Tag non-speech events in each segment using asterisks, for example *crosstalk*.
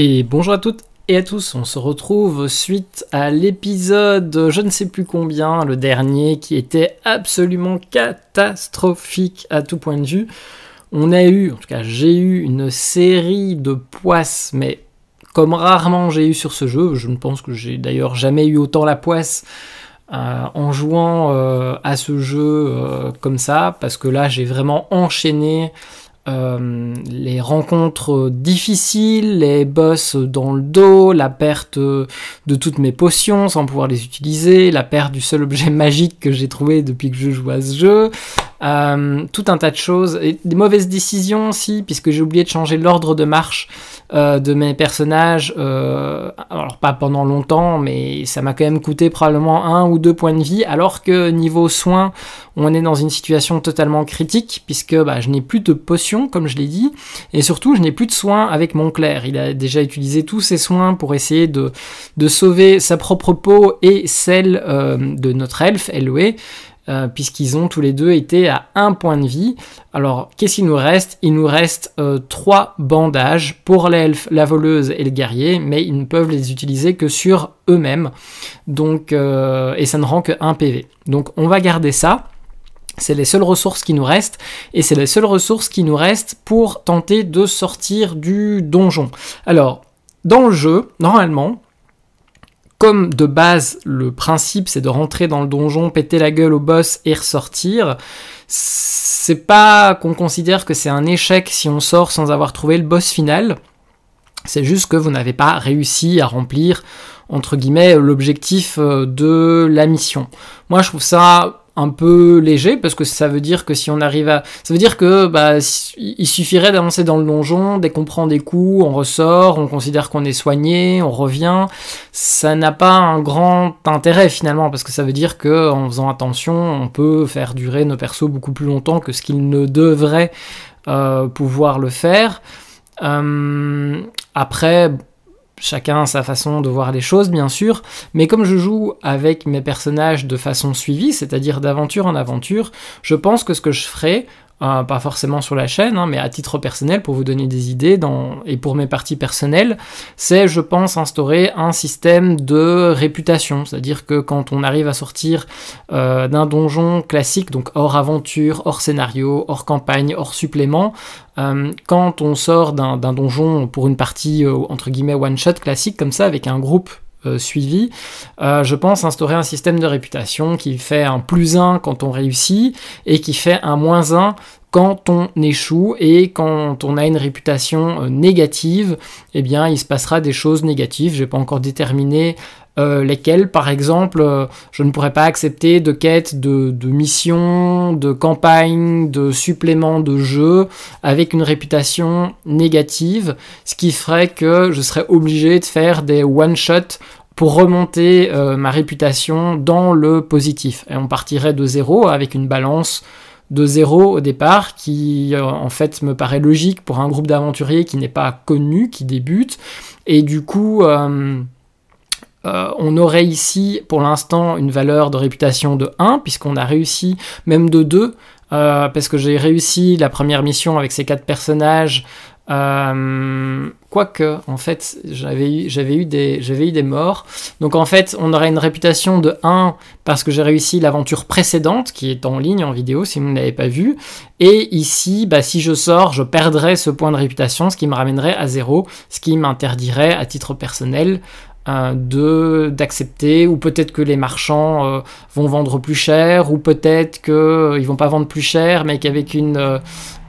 Et bonjour à toutes et à tous, on se retrouve suite à l'épisode je ne sais plus combien, le dernier, qui était absolument catastrophique à tout point de vue. On a eu, en tout cas j'ai eu une série de poisses, mais comme rarement j'ai eu sur ce jeu, je ne pense que j'ai d'ailleurs jamais eu autant la poisse. Euh, en jouant euh, à ce jeu euh, comme ça, parce que là j'ai vraiment enchaîné euh, les rencontres difficiles, les boss dans le dos, la perte de toutes mes potions sans pouvoir les utiliser, la perte du seul objet *laughs* magique que j'ai trouvé depuis que je joue à ce jeu, euh, tout un tas de choses, et des mauvaises décisions aussi, puisque j'ai oublié de changer l'ordre de marche euh, de mes personnages, euh, alors pas pendant longtemps, mais ça m'a quand même coûté probablement un ou deux points de vie, alors que niveau soins, on est dans une situation totalement critique, puisque bah, je n'ai plus de potions, comme je l'ai dit, et surtout je n'ai plus de soins avec mon clerc. Il a déjà utilisé tous ses soins pour essayer de, de sauver sa propre peau et celle euh, de notre elfe, Eloé. Euh, puisqu'ils ont tous les deux été à un point de vie. Alors, qu'est-ce qu'il nous reste Il nous reste 3 euh, trois bandages pour l'elfe, la voleuse et le guerrier, mais ils ne peuvent les utiliser que sur eux-mêmes. Donc, euh, et ça ne rend que 1 PV. Donc, on va garder ça. C'est les seules ressources qui nous restent, et c'est les seules ressources qui nous restent pour tenter de sortir du donjon. Alors, dans le jeu, normalement, comme de base le principe c'est de rentrer dans le donjon, péter la gueule au boss et ressortir, c'est pas qu'on considère que c'est un échec si on sort sans avoir trouvé le boss final. C'est juste que vous n'avez pas réussi à remplir entre guillemets l'objectif euh, de la mission. Moi je trouve ça un peu léger parce que ça veut dire que si on arrive à ça veut dire que bah il suffirait d'avancer dans le donjon dès qu'on prend des coups on ressort on considère qu'on est soigné on revient ça n'a pas un grand intérêt finalement parce que ça veut dire que en faisant attention on peut faire durer nos persos beaucoup plus longtemps que ce qu'ils ne devraient euh, pouvoir le faire euh, après chacun sa façon de voir les choses, bien sûr, mais comme je joue avec mes personnages de façon suivie, c'est-à-dire d'aventure en aventure, je pense que ce que je ferai euh, pas forcément sur la chaîne, hein, mais à titre personnel, pour vous donner des idées, dans, et pour mes parties personnelles, c'est, je pense, instaurer un système de réputation. C'est-à-dire que quand on arrive à sortir euh, d'un donjon classique, donc hors aventure, hors scénario, hors campagne, hors supplément, euh, quand on sort d'un donjon pour une partie, entre guillemets, one-shot classique, comme ça, avec un groupe euh, suivi, euh, je pense instaurer un système de réputation qui fait un plus 1 quand on réussit et qui fait un moins 1 quand on échoue et quand on a une réputation euh, négative, eh bien il se passera des choses négatives. Je n'ai pas encore déterminé euh, lesquelles. Par exemple, euh, je ne pourrais pas accepter de quêtes de, missions, de campagnes, de suppléments de jeu avec une réputation négative, ce qui ferait que je serais obligé de faire des one-shots pour remonter ma réputation dans le positif. Et on partirait de zéro avec une balance de zéro au départ, qui euh, en fait me paraît logique pour un groupe d'aventuriers qui n'est pas connu, qui débute. Et du coup, euh, euh, on aurait ici pour l'instant une valeur de réputation de 1, puisqu'on a réussi même de 2. parce que j'ai réussi la première mission avec ces quatre personnages euh, quoique, en fait, j'avais eu, des, eu des morts. Donc en fait, on aurait une réputation de 1 parce que j'ai réussi l'aventure précédente qui est en ligne en vidéo si vous ne l'avez pas vu. Et ici, bah, si je sors, je perdrais ce point de réputation, ce qui me ramènerait à 0, ce qui m'interdirait à titre personnel Hein, de d'accepter ou peut-être que les marchands euh, vont vendre plus cher ou peut-être qu'ils euh, ne vont pas vendre plus cher mais qu'avec une euh,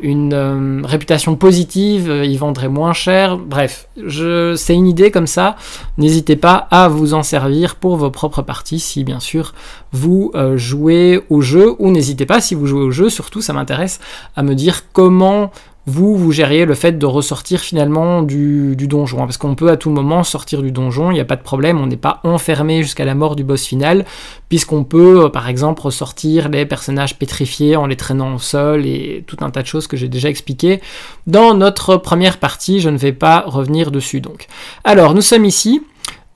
une réputation positive ils vendraient moins cher bref je c'est une idée comme ça n'hésitez pas à vous en servir pour vos propres parties si bien sûr vous jouez au jeu ou n'hésitez pas si vous jouez au jeu surtout ça m'intéresse à me dire comment vous, vous gériez le fait de ressortir finalement du, donjon. Hein, parce qu'on peut à tout moment sortir du donjon, il n'y a pas de problème, on n'est pas enfermé jusqu'à la mort du boss final, puisqu'on peut euh, par exemple ressortir les personnages pétrifiés en les traînant au sol et tout un tas de choses que j'ai déjà expliquées dans notre première partie, je ne vais pas revenir dessus donc. Alors, nous sommes ici.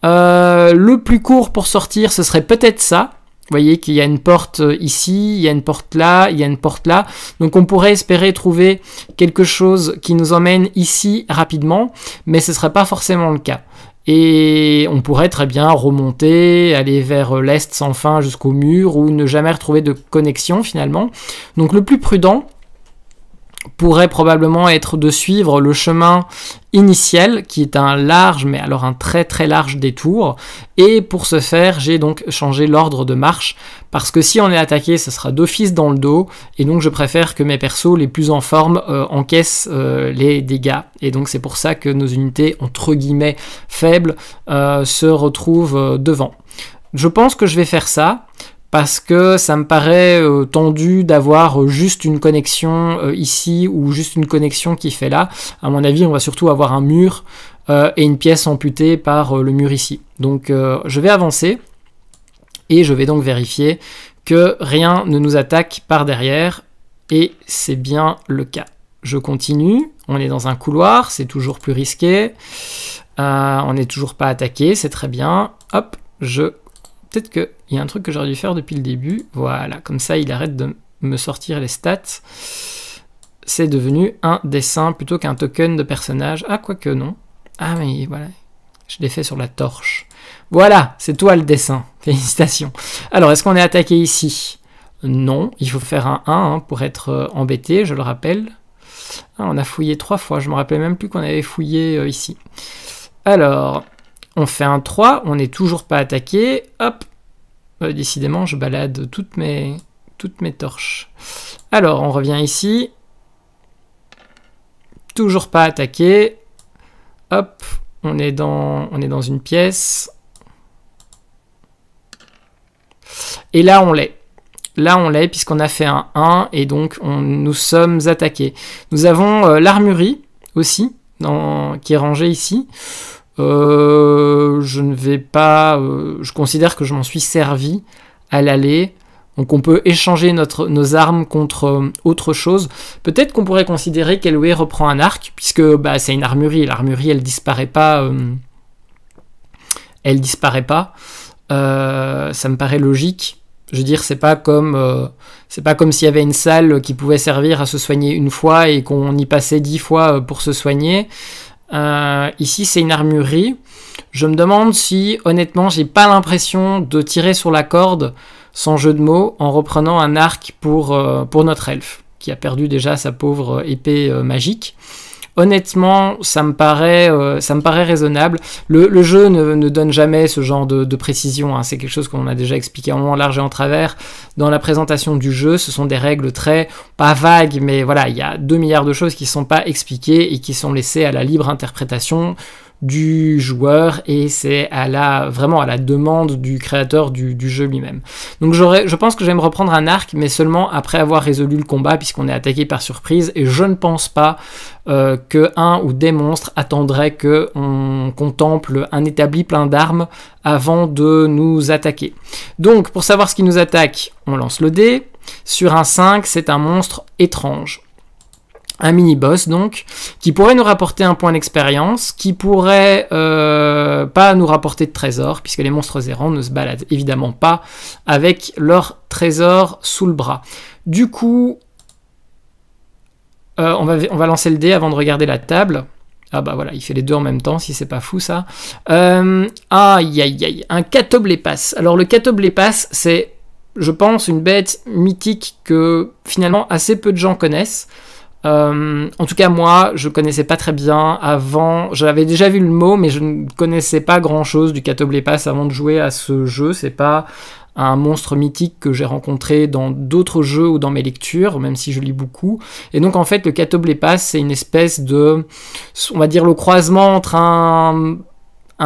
Euh, le plus court pour sortir, ce serait peut-être ça, vous voyez qu'il y a une porte euh, ici, il y a une porte là, il y a une porte là. Donc on pourrait espérer trouver quelque chose qui nous emmène ici rapidement, mais ce ne serait pas forcément le cas. Et on pourrait très bien remonter, aller vers euh, l'est sans fin jusqu'au mur ou ne jamais retrouver de connexion finalement. Donc le plus prudent, pourrait probablement être de suivre le chemin initial qui est un large mais alors un très très large détour et pour ce faire j'ai donc changé l'ordre de marche parce que si on est attaqué ce sera d'office dans le dos et donc je préfère que mes persos les plus en forme euh, encaissent euh, les dégâts et donc c'est pour ça que nos unités entre guillemets faibles euh, se retrouvent devant. Je pense que je vais faire ça parce que ça me paraît euh, tendu d'avoir euh, juste une connexion euh, ici ou juste une connexion qui fait là. À mon avis, on va surtout avoir un mur et une pièce amputée par le mur ici. Donc je vais avancer et je vais donc vérifier que rien ne nous attaque par derrière et c'est bien le cas. Je continue, on est dans un couloir, c'est toujours plus risqué. on n'est toujours pas attaqué, c'est très bien. Hop, je peut-être qu'il y a un truc que j'aurais dû faire depuis le début. Voilà, comme ça il arrête de me sortir les stats. C'est devenu un dessin plutôt qu'un token de personnage. Ah, quoique non. Ah, mais voilà. Je l'ai fait sur la torche. Voilà, c'est toi le dessin. *laughs* Félicitations. Alors, est-ce qu'on est attaqué ici Non, il faut faire un 1 hein, pour être euh, embêté, je le rappelle. Ah, on a fouillé trois fois, je me rappelais même plus qu'on avait fouillé euh, ici. Alors, on fait un 3, on n'est toujours pas attaqué. Hop euh, Décidément, je balade toutes mes, torches. Alors, on revient ici. Toujours pas attaqué. Hop on est, dans, une pièce. Et là, on l'est. Là, on l'est puisqu'on a fait un 1 et donc on, nous sommes attaqués. Nous avons euh, l'armurerie aussi, qui est rangée ici. Euh, je ne vais pas. Euh, je considère que je m'en suis servi à l'aller. Donc on peut échanger notre, nos armes contre euh, autre chose. Peut-être qu'on pourrait considérer qu'Eloué reprend un arc, puisque bah, c'est une armurie. L'armurie elle disparaît pas. elle disparaît pas. ça me paraît logique. Je veux dire, c'est pas comme c'est pas comme s'il y avait une salle qui pouvait servir à se soigner une fois et qu'on y passait dix fois pour se soigner. Euh, ici, c'est une armurerie. Je me demande si, honnêtement, j'ai pas l'impression de tirer sur la corde, sans jeu de mots, en reprenant un arc pour, euh, pour notre elfe, qui a perdu déjà sa pauvre épée euh, magique. Honnêtement, ça me paraît, euh, ça me paraît raisonnable. Le, jeu ne, donne jamais ce genre de, précision. Hein. C'est quelque chose qu'on a déjà expliqué en long, large et en travers dans la présentation du jeu. Ce sont des règles très, pas vagues, mais voilà, il y a deux milliards de choses qui ne sont pas expliquées et qui sont laissées à la libre interprétation du joueur et c'est à la, vraiment à la demande du créateur du, jeu lui-même. Donc je pense que je vais me reprendre un arc, mais seulement après avoir résolu le combat puisqu'on est attaqué par surprise et je ne pense pas euh, que un ou des monstres attendraient que on contemple un établi plein d'armes avant de nous attaquer. Donc pour savoir ce qui nous attaque, on lance le dé. Sur un 5, c'est un monstre étrange un mini-boss donc, qui pourrait nous rapporter un point d'expérience, qui pourrait euh, pas nous rapporter de trésor, puisque les monstres errants ne se baladent évidemment pas avec leur trésor sous le bras. Du coup, euh, on, va, on, va, lancer le dé avant de regarder la table. Ah bah voilà, il fait les deux en même temps, si c'est pas fou ça. Euh, aïe aïe aïe, un catoblépas. Alors le catoblépas, c'est, je pense, une bête mythique que finalement assez peu de gens connaissent. Euh, en tout cas, moi, je connaissais pas très bien avant. J'avais déjà vu le mot, mais je ne connaissais pas grand chose du pass avant de jouer à ce jeu. C'est pas un monstre mythique que j'ai rencontré dans d'autres jeux ou dans mes lectures, même si je lis beaucoup. Et donc, en fait, le Catoblépas, c'est une espèce de, on va dire, le croisement entre un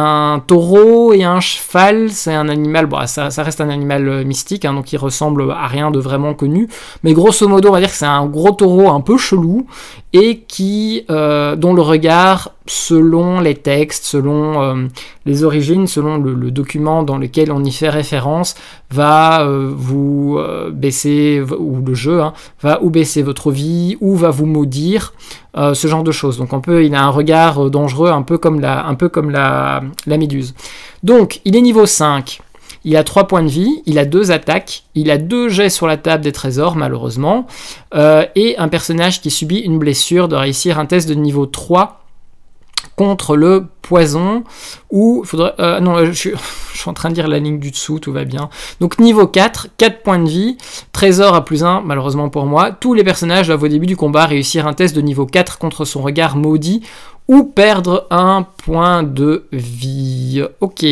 un taureau et un cheval, c'est un animal, bon, bah, ça, reste un animal euh, mystique, hein, donc il ressemble à rien de vraiment connu, mais grosso modo, on va dire que c'est un gros taureau un peu chelou et qui, euh, dont le regard selon les textes, selon euh, les origines, selon le, document dans lequel on y fait référence, va euh, vous euh, baisser, ou le jeu, hein, va ou baisser votre vie, ou va vous maudire, ce genre de choses. Donc on peut, il a un regard dangereux, un peu comme, la, un peu comme la, méduse. Donc il est niveau 5. Il a 3 points de vie, il a 2 attaques, il a 2 jets sur la table des trésors malheureusement, et un personnage qui subit une blessure doit réussir un test de niveau 3 contre le poison ou faudrait euh, non euh, *laughs* je suis, en train de dire la ligne du dessous tout va bien donc niveau 4 4 points de vie trésor à plus 1 malheureusement pour moi tous les personnages doivent au début du combat réussir un test de niveau 4 contre son regard maudit ou perdre un point de vie ok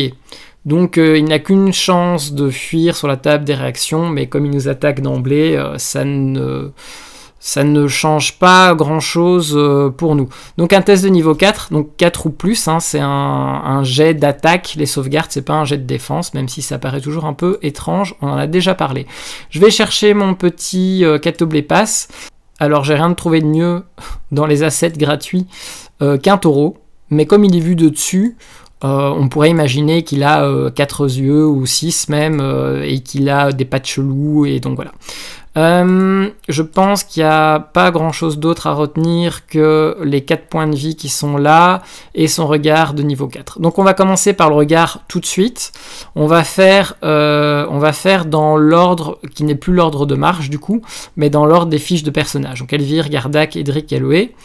donc euh, il n'a qu'une chance de fuir sur la table des réactions mais comme il nous attaque d'emblée ça ne ça ne change pas grand chose euh, pour nous. Donc un test de niveau 4, donc 4 ou plus, hein, c'est un, jet d'attaque, les sauvegardes c'est pas un jet de défense, même si ça paraît toujours un peu étrange, on en a déjà parlé. Je vais chercher mon petit euh, pass, alors j'ai rien de trouvé de mieux *laughs* dans les assets gratuits euh, qu'un taureau, mais comme il est vu de dessus, euh, on pourrait imaginer qu'il a euh, quatre yeux ou six même euh, et qu'il a des pattes cheloues et donc voilà. je pense qu'il n'y a pas grand chose d'autre à retenir que les quatre points de vie qui sont là et son regard de niveau 4. Donc on va commencer par le regard tout de suite. On va faire, on va faire dans l'ordre qui n'est plus l'ordre de marche du coup, mais dans l'ordre des fiches de personnages. Donc Elvire, Gardak, Edric, Eloé.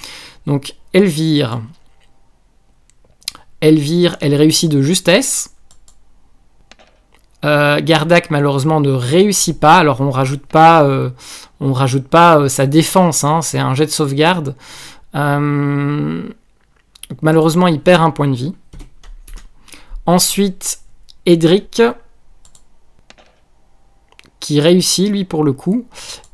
Donc Elvire, Elvire, elle réussit de justesse. Euh, Gardak malheureusement ne réussit pas. Alors on rajoute pas, euh, on rajoute pas euh, sa défense. Hein. c'est un jet de sauvegarde. malheureusement il perd un point de vie. Ensuite Edric qui réussit lui pour le coup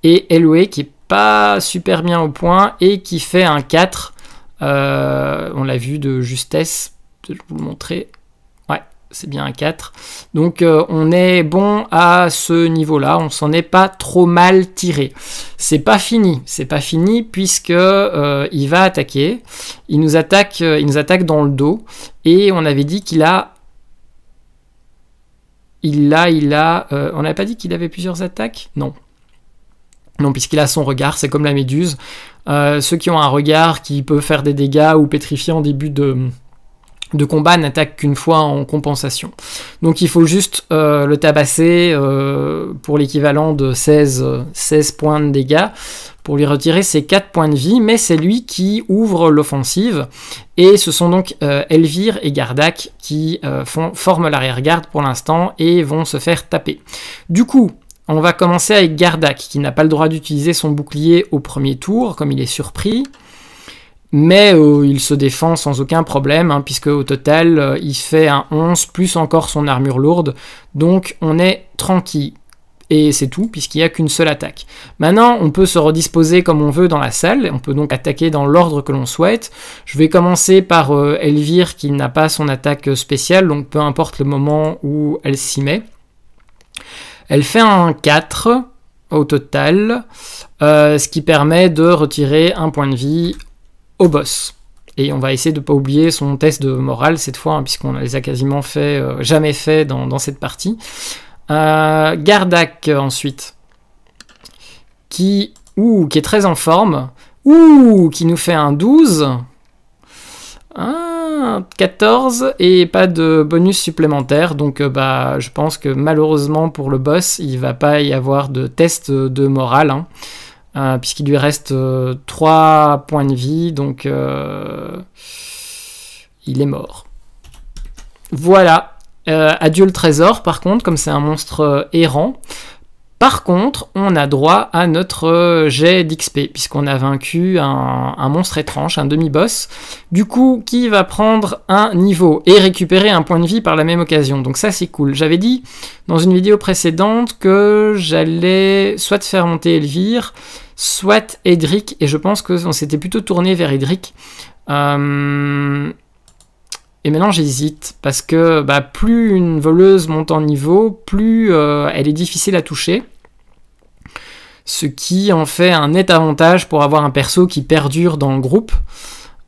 et Eloé qui est pas super bien au point et qui fait un 4. on l'a vu de justesse je vais vous le montrer. Ouais, c'est bien un 4. Donc euh, on est bon à ce niveau-là, on s'en est pas trop mal tiré. C'est pas fini, c'est pas fini puisque euh, il va attaquer. Il nous attaque, euh, il nous attaque dans le dos et on avait dit qu'il a il a, il a. on n'avait pas dit qu'il avait plusieurs attaques Non. Non, puisqu'il a son regard, c'est comme la méduse. ceux qui ont un regard qui peut faire des dégâts ou pétrifier en début de, de combat n'attaque qu'une fois en compensation. Donc il faut juste euh, le tabasser euh, pour l'équivalent de 16, points de dégâts pour lui retirer ses 4 points de vie, mais c'est lui qui ouvre l'offensive. Et ce sont donc euh, Elvire et Gardak qui forment l'arrière-garde pour l'instant et vont se faire taper. Du coup, on va commencer avec Gardak qui n'a pas le droit d'utiliser son bouclier au premier tour comme il est surpris mais euh, il se défend sans aucun problème, hein, puisque au total, euh, il fait un 11, plus encore son armure lourde, donc on est tranquille. Et c'est tout, puisqu'il n'y a qu'une seule attaque. Maintenant, on peut se redisposer comme on veut dans la salle, on peut donc attaquer dans l'ordre que l'on souhaite. Je vais commencer par euh, Elvire, qui n'a pas son attaque spéciale, donc peu importe le moment où elle s'y met. Elle fait un 4 au total, ce qui permet de retirer un point de vie au boss. Et on va essayer de ne pas oublier son test de morale cette fois, puisqu'on hein, puisqu'on les a quasiment fait, euh, jamais fait dans, cette partie. Euh, Gardak euh, ensuite, qui, ou qui est très en forme, ou qui nous fait un 12, un 14 et pas de bonus supplémentaire. Donc bah, je pense que malheureusement pour le boss, il va pas y avoir de test de morale. Hein. Euh, puisqu'il lui reste 3 euh, points de vie, donc euh, il est mort. Voilà. adieu le trésor, par contre, comme c'est un monstre errant, par contre, on a droit à notre euh, jet d'XP, puisqu'on a vaincu un, monstre étrange, un demi-boss. Du coup, qui va prendre un niveau et récupérer un point de vie par la même occasion. Donc ça, c'est cool. J'avais dit dans une vidéo précédente que j'allais soit faire monter Elvire, soit Edric, et je pense que on s'était plutôt tourné vers Edric. Euh, et maintenant j'hésite parce que bah, plus une voleuse monte en niveau, plus euh, elle est difficile à toucher. Ce qui en fait un net avantage pour avoir un perso qui perdure dans le groupe.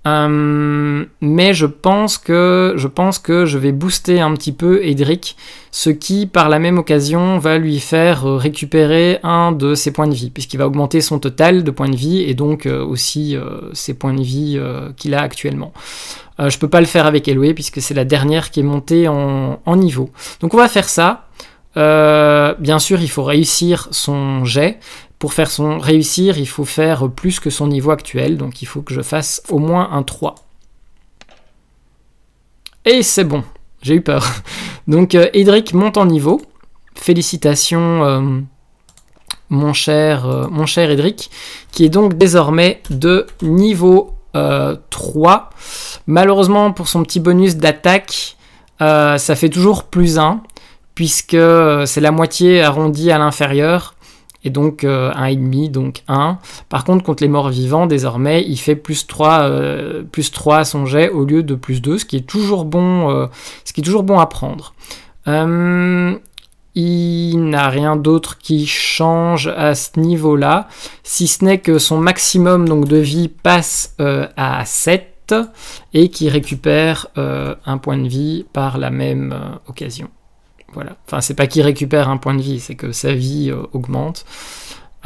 Euh, mais je pense que je pense que je vais booster un petit peu Edric, ce qui par la même occasion va lui faire euh, récupérer un de ses points de vie, puisqu'il va augmenter son total de points de vie et donc euh, aussi ses points de vie qu'il a actuellement. je peux pas le faire avec Eloé puisque c'est la dernière qui est montée en, niveau. Donc on va faire ça. bien sûr, il faut réussir son jet, pour faire son réussir, il faut faire plus que son niveau actuel, donc il faut que je fasse au moins un 3. Et c'est bon, j'ai eu peur. *laughs* Donc Edric euh, monte en niveau. Félicitations euh, mon, cher, euh, mon cher Edric, qui est donc désormais de niveau 3. Malheureusement pour son petit bonus d'attaque, ça fait toujours plus 1, puisque c'est la moitié arrondie à l'inférieur et donc 1,5, euh, donc 1. Par contre, contre les morts vivants, désormais, il fait plus 3, à son jet au lieu de plus 2, ce qui est toujours bon, euh, ce qui est toujours bon à prendre. Euh, il n'a rien d'autre qui change à ce niveau-là, si ce n'est que son maximum donc, de vie passe à 7 et qu'il récupère un point de vie par la même occasion. Voilà. Enfin, c'est pas qu'il récupère un point de vie, c'est que sa vie euh, augmente.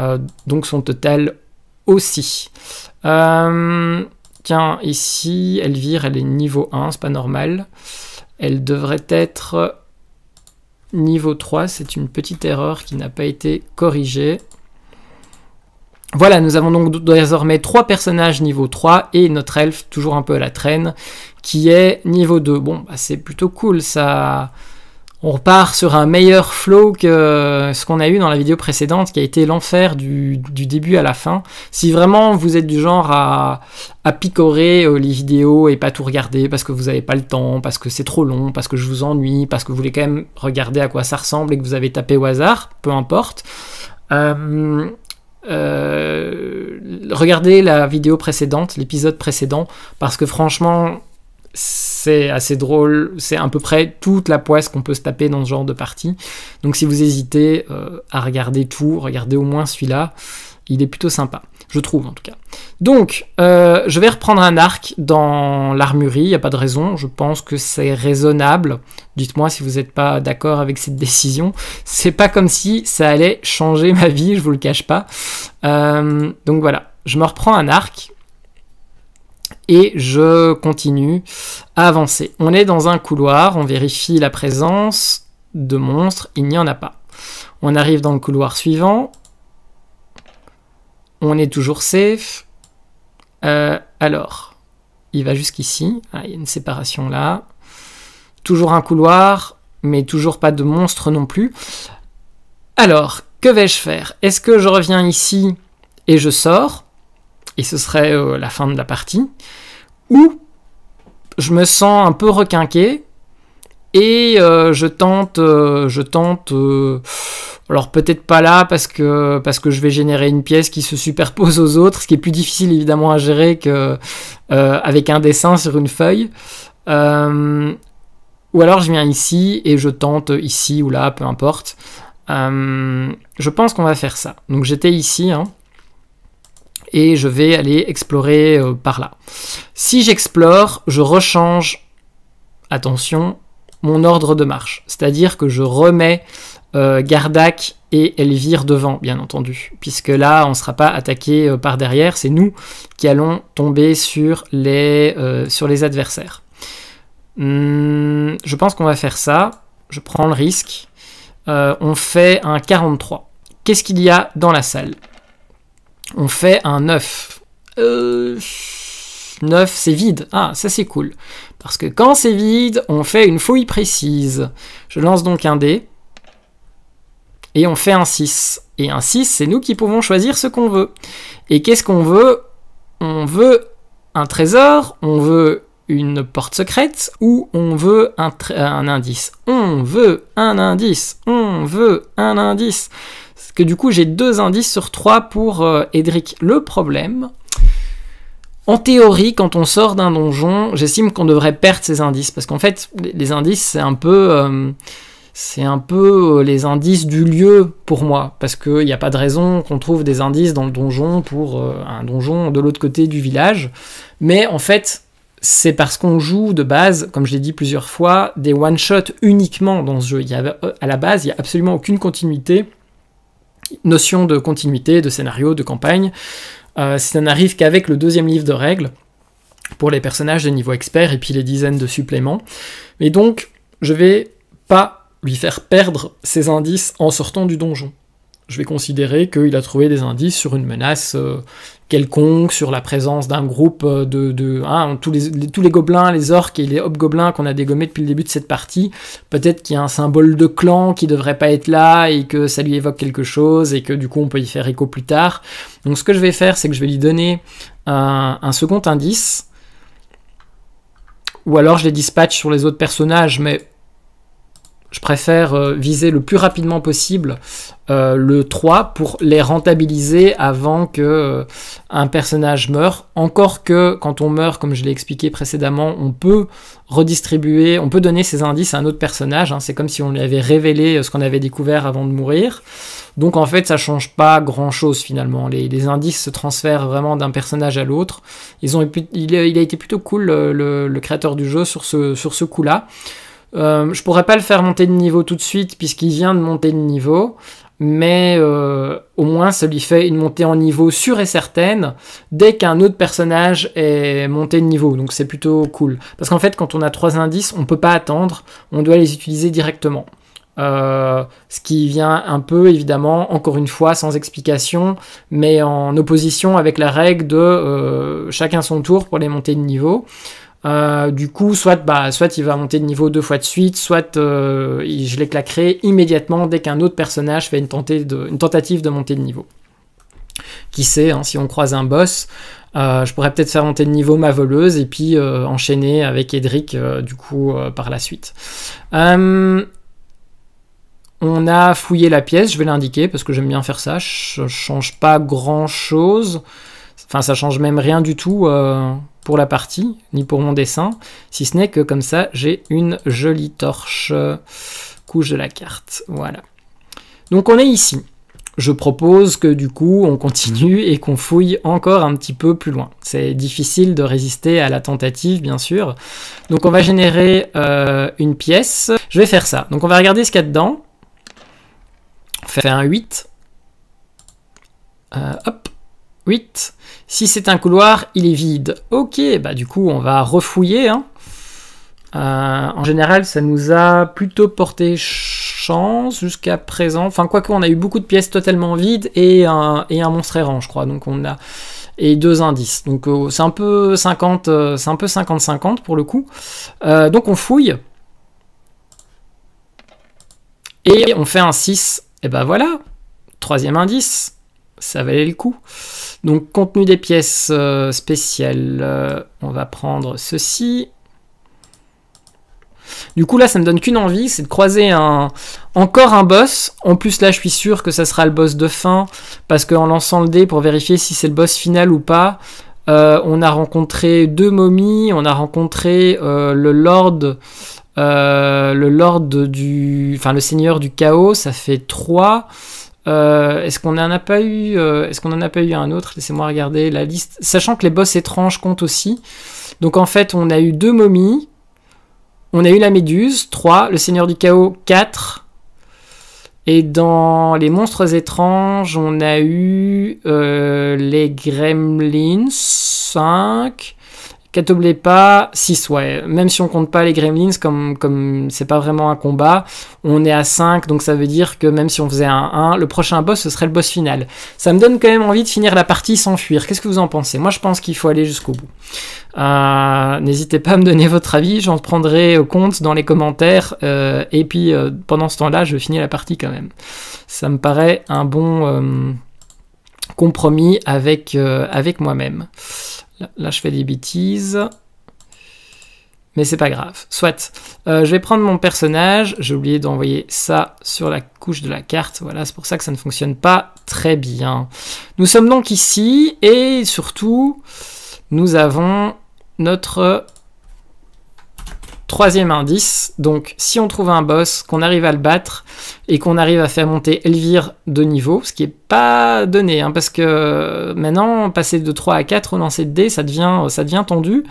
Euh, donc son total aussi. Euh, tiens, ici, Elvire, elle est niveau 1, c'est pas normal. Elle devrait être niveau 3, c'est une petite erreur qui n'a pas été corrigée. Voilà, nous avons donc désormais trois personnages niveau 3 et notre elfe, toujours un peu à la traîne, qui est niveau 2. Bon, bah, c'est plutôt cool, ça on repart sur un meilleur flow que euh, ce qu'on a eu dans la vidéo précédente qui a été l'enfer du, début à la fin. Si vraiment vous êtes du genre à, picorer euh, les vidéos et pas tout regarder parce que vous n'avez pas le temps, parce que c'est trop long, parce que je vous ennuie, parce que vous voulez quand même regarder à quoi ça ressemble et que vous avez tapé au hasard, peu importe. Euh, regardez la vidéo précédente, l'épisode précédent, parce que franchement, c'est assez drôle, c'est à peu près toute la poisse qu'on peut se taper dans ce genre de partie. Donc si vous hésitez euh, à regarder tout, regardez au moins celui-là, il est plutôt sympa, je trouve en tout cas. Donc euh, je vais reprendre un arc dans l'armurerie, il n'y a pas de raison, je pense que c'est raisonnable. Dites-moi si vous n'êtes pas d'accord avec cette décision. C'est pas comme si ça allait changer ma vie, je vous le cache pas. Euh, donc voilà, je me reprends un arc, et je continue à avancer. On est dans un couloir, on vérifie la présence de monstres, il n'y en a pas. On arrive dans le couloir suivant, on est toujours safe. Euh, alors, il va jusqu'ici, ah, il y a une séparation là. Toujours un couloir, mais toujours pas de monstres non plus. Alors, que vais-je faire Est-ce que je reviens ici et je sors et ce serait euh, la fin de la partie, ou je me sens un peu requinqué et euh, je tente, euh, je tente. alors peut-être pas là parce que parce que je vais générer une pièce qui se superpose aux autres, ce qui est plus difficile évidemment à gérer que avec un dessin sur une feuille. ou alors je viens ici et je tente ici ou là, peu importe. je pense qu'on va faire ça. Donc j'étais ici. Hein et je vais aller explorer euh, par là. Si j'explore, je rechange, attention, mon ordre de marche. C'est-à-dire que je remets Gardak euh, Gardac et Elvire devant, bien entendu, puisque là, on ne sera pas attaqué euh, par derrière, c'est nous qui allons tomber sur les, adversaires. Hmm, je pense qu'on va faire ça, je prends le risque. on fait un 43. Qu'est-ce qu'il y a dans la salle on fait un 9. Euh, 9, c'est vide. Ah, ça c'est cool. Parce que quand c'est vide, on fait une fouille précise. Je lance donc un dé. Et on fait un 6. Et un 6, c'est nous qui pouvons choisir ce qu'on veut. Et qu'est-ce qu'on veut On veut un trésor, on veut une porte secrète ou on veut un, un indice. On veut un indice. On veut un indice que du coup, j'ai deux indices sur trois pour euh, Le problème, en théorie, quand on sort d'un donjon, j'estime qu'on devrait perdre ces indices. Parce qu'en fait, les indices, c'est un peu... Euh, c'est un peu euh, les indices du lieu pour moi, parce qu'il n'y a pas de raison qu'on trouve des indices dans le donjon pour un donjon de l'autre côté du village. Mais en fait, c'est parce qu'on joue de base, comme je l'ai dit plusieurs fois, des one-shots uniquement dans ce jeu. a, à la base, il n'y a absolument aucune continuité notion de continuité, de scénario, de campagne. Euh, ça n'arrive qu'avec le deuxième livre de règles pour les personnages de niveau expert et puis les dizaines de suppléments. Mais donc, je vais pas lui faire perdre ses indices en sortant du donjon je vais considérer qu'il a trouvé des indices sur une menace euh, quelconque, sur la présence d'un groupe euh, de... Hein, tous, les, gobelins, les orques et les hobgoblins qu'on a dégommés depuis le début de cette partie, peut-être qu'il y a un symbole de clan qui devrait pas être là et que ça lui évoque quelque chose et que du coup on peut y faire écho plus tard. Donc ce que je vais faire, c'est que je vais lui donner un, un second indice, ou alors je les dispatche sur les autres personnages, mais je préfère euh, viser le plus rapidement possible euh, le 3 pour les rentabiliser avant que euh, un personnage meure. Encore que quand on meurt, comme je l'ai expliqué précédemment, on peut redistribuer, on peut donner ses indices à un autre personnage. Hein. C'est comme si on lui avait révélé ce qu'on avait découvert avant de mourir. Donc en fait, ça change pas grand chose finalement. Les, indices se transfèrent vraiment d'un personnage à l'autre. Ils ont, il, a, été plutôt cool le, créateur du jeu sur ce, sur ce coup-là. Euh, je pourrais pas le faire monter de niveau tout de suite puisqu'il vient de monter de niveau, mais euh, au moins ça lui fait une montée en niveau sûre et certaine dès qu'un autre personnage est monté de niveau, donc c'est plutôt cool. Parce qu'en fait quand on a trois indices, on peut pas attendre, on doit les utiliser directement. Euh, ce qui vient un peu évidemment, encore une fois, sans explication, mais en opposition avec la règle de chacun son tour pour les monter de niveau. Euh, du coup, soit, bah, soit il va monter de niveau deux fois de suite, soit euh, je l'éclaterai immédiatement dès qu'un autre personnage fait une, tentative de monter de niveau. Qui sait, hein, si on croise un boss, euh, je pourrais peut-être faire monter de niveau ma voleuse et puis enchaîner avec Edric du coup par la suite. on a fouillé la pièce, je vais l'indiquer parce que j'aime bien faire ça, je change pas grand chose. Enfin, ça change même rien du tout euh, pour la partie, ni pour mon dessin, si ce n'est que comme ça, j'ai une jolie torche euh, couche de la carte. Voilà. Donc on est ici. Je propose que du coup, on continue et qu'on fouille encore un petit peu plus loin. C'est difficile de résister à la tentative, bien sûr. Donc on va générer euh, une pièce. Je vais faire ça. Donc on va regarder ce qu'il y a dedans. On un 8. hop. 8. Si c'est un couloir, il est vide. Ok, bah du coup, on va refouiller. Hein. Euh, en général, ça nous a plutôt porté chance jusqu'à présent. Enfin, quoique, on a eu beaucoup de pièces totalement vides et un, et un monstre errant, je crois. Donc, on a. Et deux indices. Donc, euh, c'est un peu 50-50 euh, c'est un peu 50, 50 pour le coup. donc, on fouille. Et on fait un 6. Et ben voilà. Troisième indice ça valait le coup. Donc contenu des pièces euh, spéciales, euh, on va prendre ceci. Du coup là ça me donne qu'une envie, c'est de croiser un encore un boss. En plus là je suis sûr que ça sera le boss de fin, parce qu'en lançant le dé pour vérifier si c'est le boss final ou pas, euh, on a rencontré deux momies, on a rencontré le lord le lord du... Enfin, le seigneur du chaos, ça fait trois... Euh, est-ce qu'on n'en a pas eu euh, Est-ce qu'on en a pas eu un autre Laissez-moi regarder la liste. Sachant que les boss étranges comptent aussi. Donc en fait, on a eu deux momies. On a eu la méduse, 3, le seigneur du chaos, 4. Et dans les monstres étranges, on a eu euh, les gremlins, 5 oubliez pas, 6, ouais. Même si on compte pas les Gremlins, comme comme c'est pas vraiment un combat, on est à 5, donc ça veut dire que même si on faisait un 1, le prochain boss, ce serait le boss final. Ça me donne quand même envie de finir la partie sans fuir. Qu'est-ce que vous en pensez Moi, je pense qu'il faut aller jusqu'au bout. Euh, n'hésitez pas à me donner votre avis, j'en prendrai compte dans les commentaires, euh, et puis euh, pendant ce temps-là, je vais finir la partie quand même. Ça me paraît un bon compromis avec, avec moi-même. Là, je fais des bêtises. Mais c'est pas grave. Soit. Euh, je vais prendre mon personnage. J'ai oublié d'envoyer ça sur la couche de la carte. Voilà, c'est pour ça que ça ne fonctionne pas très bien. Nous sommes donc ici. Et surtout, nous avons notre Troisième indice, donc si on trouve un boss, qu'on arrive à le battre et qu'on arrive à faire monter Elvire de niveau, ce qui est pas donné, hein, parce que euh, maintenant, passer de 3 à 4 au lancer de dés, ça devient, ça devient tendu,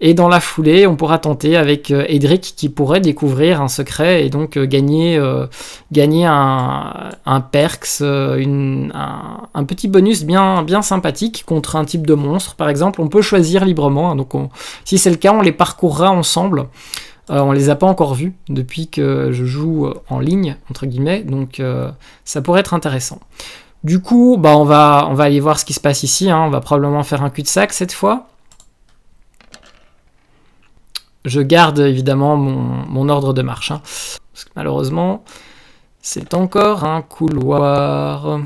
et dans la foulée, on pourra tenter avec euh, Edric qui pourrait découvrir un secret et donc euh, gagner, gagner un, un perks, un, petit bonus bien, bien sympathique contre un type de monstre, par exemple, on peut choisir librement, hein, donc si c'est le cas, on les parcourra ensemble. Euh, on les a pas encore vus depuis que je joue euh, en ligne, entre guillemets, donc euh, ça pourrait être intéressant. Du coup, bah, on, va, on va aller voir ce qui se passe ici, hein. on va probablement faire un cul-de-sac cette fois. Je garde évidemment mon, ordre de marche, hein. parce que malheureusement, c'est encore un couloir.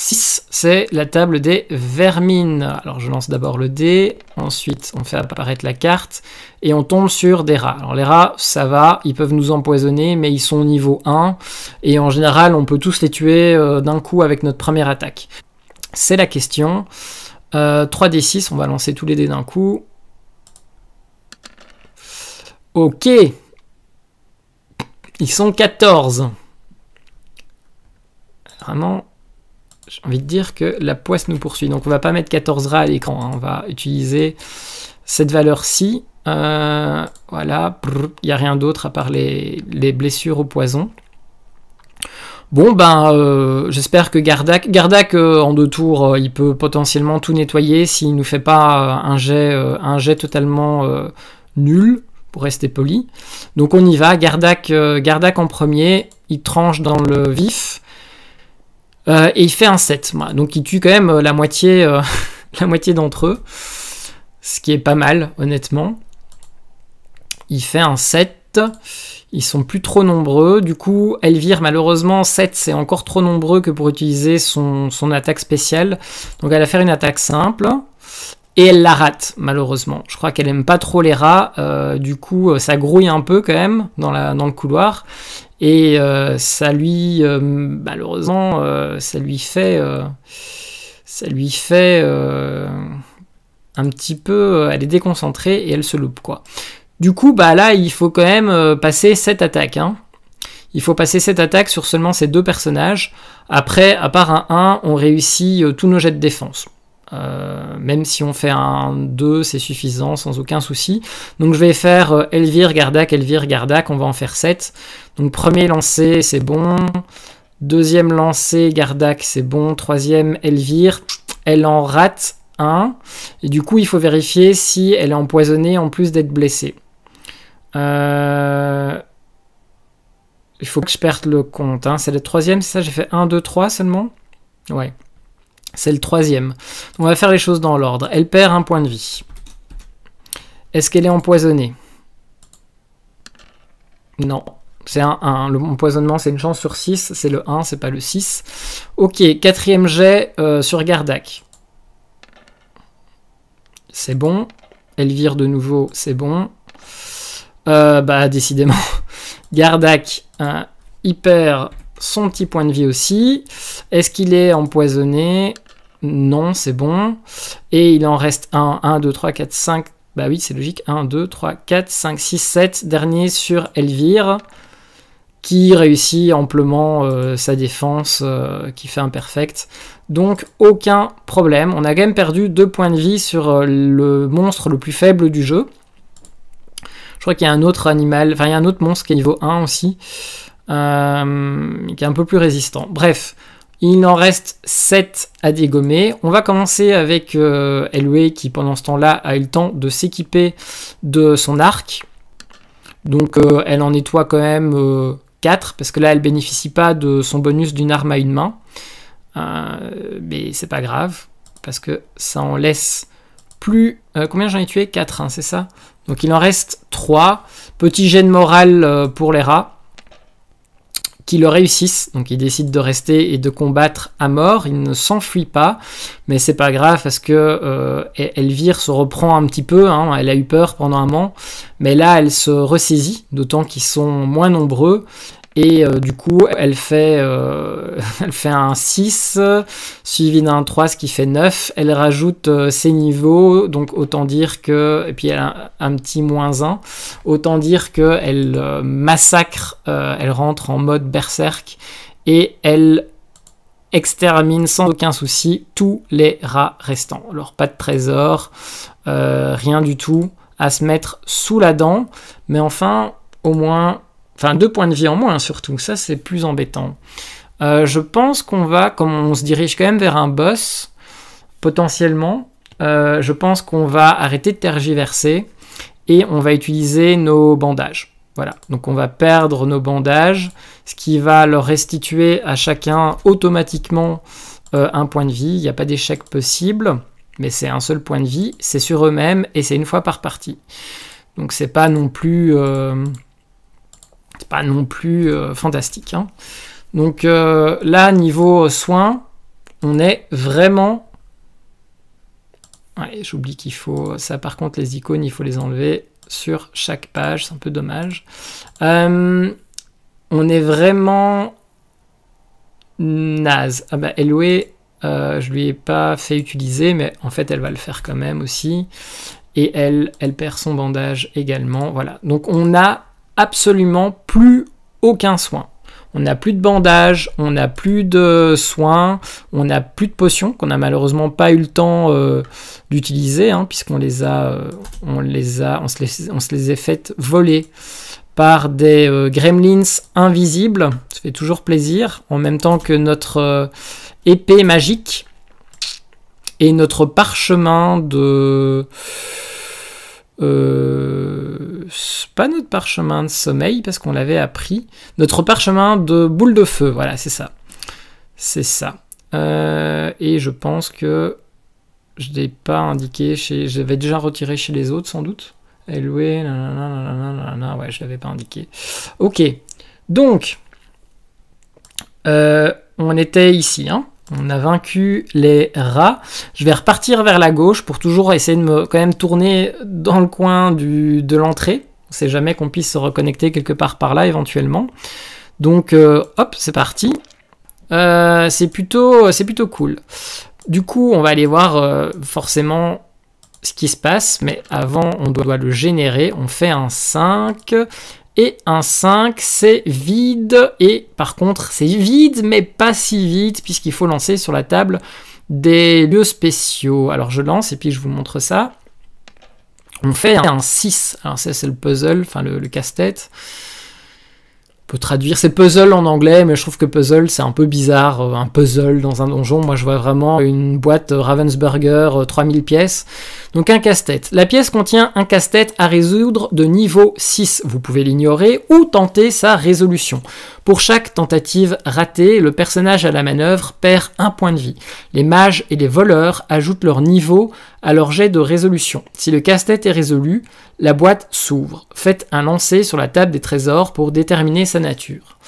6, c'est la table des vermines. Alors je lance d'abord le dé, ensuite on fait apparaître la carte, et on tombe sur des rats. Alors les rats, ça va, ils peuvent nous empoisonner, mais ils sont niveau 1, et en général on peut tous les tuer euh, d'un coup avec notre première attaque. C'est la question. 3d6, euh, on va lancer tous les dés d'un coup. Ok. Ils sont 14. Vraiment j'ai envie de dire que la poisse nous poursuit. Donc on va pas mettre 14 rats à l'écran, hein. on va utiliser cette valeur-ci. Euh, voilà, il n'y a rien d'autre à part les, blessures au poison. Bon, ben, euh, j'espère que Gardak, Gardak euh, en deux tours, il peut potentiellement tout nettoyer s'il nous fait pas un, jet, un jet totalement nul, pour rester poli. Donc on y va, Gardac, Gardak en premier, il tranche dans le vif. Euh, et il fait un 7. Donc il tue quand même euh, la moitié, euh, *laughs* la moitié d'entre eux. Ce qui est pas mal, honnêtement. Il fait un 7. Ils sont plus trop nombreux. Du coup, Elvire, malheureusement, 7, c'est encore trop nombreux que pour utiliser son, son attaque spéciale. Donc elle va faire une attaque simple. Et elle la rate, malheureusement. Je crois qu'elle aime pas trop les rats. du coup, ça grouille un peu quand même dans, la, dans le couloir. Et euh, ça lui, euh, malheureusement, euh, ça lui fait, ça lui fait un petit peu, elle est déconcentrée et elle se loupe quoi. Du coup, bah là, il faut quand même passer cette attaque. Hein. Il faut passer cette attaque sur seulement ces deux personnages. Après, à part un 1, on réussit tous nos jets de défense. Euh, même si on fait un 2, c'est suffisant sans aucun souci. Donc je vais faire euh, Elvire, Gardak, Elvire, Gardak on va en faire 7. Donc premier lancé, c'est bon. Deuxième lancé, Gardac, c'est bon. Troisième, Elvire, elle en rate 1. Et du coup, il faut vérifier si elle est empoisonnée en plus d'être blessée. Euh, il faut que je perde le compte. Hein. C'est le troisième, c'est ça J'ai fait 1, 2, 3 seulement Ouais. C'est le troisième. On va faire les choses dans l'ordre. Elle perd un point de vie. Est-ce qu'elle est empoisonnée Non. C'est un 1. L'empoisonnement, c'est une chance sur 6. C'est le 1, c'est pas le 6. Ok, quatrième jet euh, sur Gardak. C'est bon. Elvire de nouveau, c'est bon. Euh, bah, décidément. *laughs* Gardak, hyper son petit point de vie aussi. Est-ce qu'il est empoisonné Non, c'est bon. Et il en reste un, 1, 2, 3, 4, 5. Bah oui, c'est logique. 1, 2, 3, 4, 5, 6, 7. Dernier sur Elvire, qui réussit amplement euh, sa défense, euh, qui fait un perfect. Donc aucun problème. On a quand même perdu 2 points de vie sur euh, le monstre le plus faible du jeu. Je crois qu'il y a un autre animal, enfin il y a un autre monstre qui est niveau 1 aussi. Euh, qui est un peu plus résistant. Bref, il en reste 7 à dégommer. On va commencer avec euh, qui pendant ce temps-là a eu le temps de s'équiper de son arc. Donc euh, elle en nettoie quand même 4 euh, parce que là elle bénéficie pas de son bonus d'une arme à une main. mais c'est pas grave parce que ça en laisse plus... combien j'en ai tué 4, hein, c'est ça Donc il en reste 3. Petit gène moral pour les rats qui le réussissent. Donc ils décident de rester et de combattre à mort. Il ne s'enfuit pas, mais c'est pas grave parce que euh, e-, Elvire se reprend un petit peu. Hein. Elle a eu peur pendant un moment, mais là elle se ressaisit, d'autant qu'ils sont moins nombreux et euh, du coup, elle fait, euh, *laughs* elle fait un 6, suivi d'un 3, ce qui fait 9. Elle rajoute euh, ses niveaux, donc autant dire que. Et puis elle a un, petit moins 1. Autant dire qu'elle massacre, elle rentre en mode berserk et elle extermine sans aucun souci tous les rats restants. Alors pas de trésor, rien du tout à se mettre sous la dent. Mais enfin, au moins Enfin, deux points de vie en moins hein, surtout, ça c'est plus embêtant. Euh, je pense qu'on va, comme on se dirige quand même vers un boss, potentiellement, euh, je pense qu'on va arrêter de tergiverser et on va utiliser nos bandages. Voilà, donc on va perdre nos bandages, ce qui va leur restituer à chacun automatiquement euh, un point de vie. Il n'y a pas d'échec possible, mais c'est un seul point de vie, c'est sur eux-mêmes et c'est une fois par partie. Donc c'est pas non plus pas non plus euh, fantastique. Hein. Donc euh, là, niveau soins, on est vraiment... j'oublie qu'il faut... Ça, par contre, les icônes, il faut les enlever sur chaque page. C'est un peu dommage. Euh, on est vraiment naze. Ah bah, Eloé, je lui ai pas fait utiliser, mais en fait, elle va le faire quand même aussi. Et elle, elle perd son bandage également. Voilà. Donc on a absolument plus aucun soin. On n'a plus de bandages, on n'a plus de soins, on n'a plus de potions qu'on n'a malheureusement pas eu le temps euh, d'utiliser hein, puisqu'on les a, euh, on les a, on se les, on se les a faites voler par des euh, gremlins invisibles. Ça fait toujours plaisir en même temps que notre épée magique et notre parchemin de euh, pas notre parchemin de sommeil parce qu'on l'avait appris, notre parchemin de boule de feu, voilà, c'est ça. C'est ça. Euh, et je pense que je n'ai pas indiqué chez. J'avais déjà retiré chez les autres sans doute. E, Alloué, nanana, ouais, je l'avais pas indiqué. Ok. Donc, euh, on était ici, hein. On a vaincu les rats. Je vais repartir vers la gauche pour toujours essayer de me quand même tourner dans le coin du, de l'entrée. On sait jamais qu'on puisse se reconnecter quelque part par là éventuellement. Donc euh, hop, c'est parti. Euh, c'est plutôt, c'est plutôt cool. Du coup, on va aller voir euh, forcément ce qui se passe, mais avant, on doit le générer. On fait un 5 et un 5, c'est vide, et par contre c'est vide mais pas si vite puisqu'il faut lancer sur la table des lieux spéciaux. Alors je lance et puis je vous montre ça. On fait un 6, alors ça c'est le puzzle, enfin le casse-tête peut traduire. C'est puzzle en anglais, mais je trouve que puzzle, c'est un peu bizarre. Euh, un puzzle dans un donjon, moi je vois vraiment une boîte euh, Ravensburger, 3000 euh, pièces. Donc un casse-tête. La pièce contient un casse-tête à résoudre de niveau 6. Vous pouvez l'ignorer ou tenter sa résolution. Pour chaque tentative ratée, le personnage à la manœuvre perd un point de vie. Les mages et les voleurs ajoutent leur niveau à leur jet de résolution. Si le casse-tête est résolu, la boîte s'ouvre. Faites un lancer sur la table des trésors pour déterminer sa nature.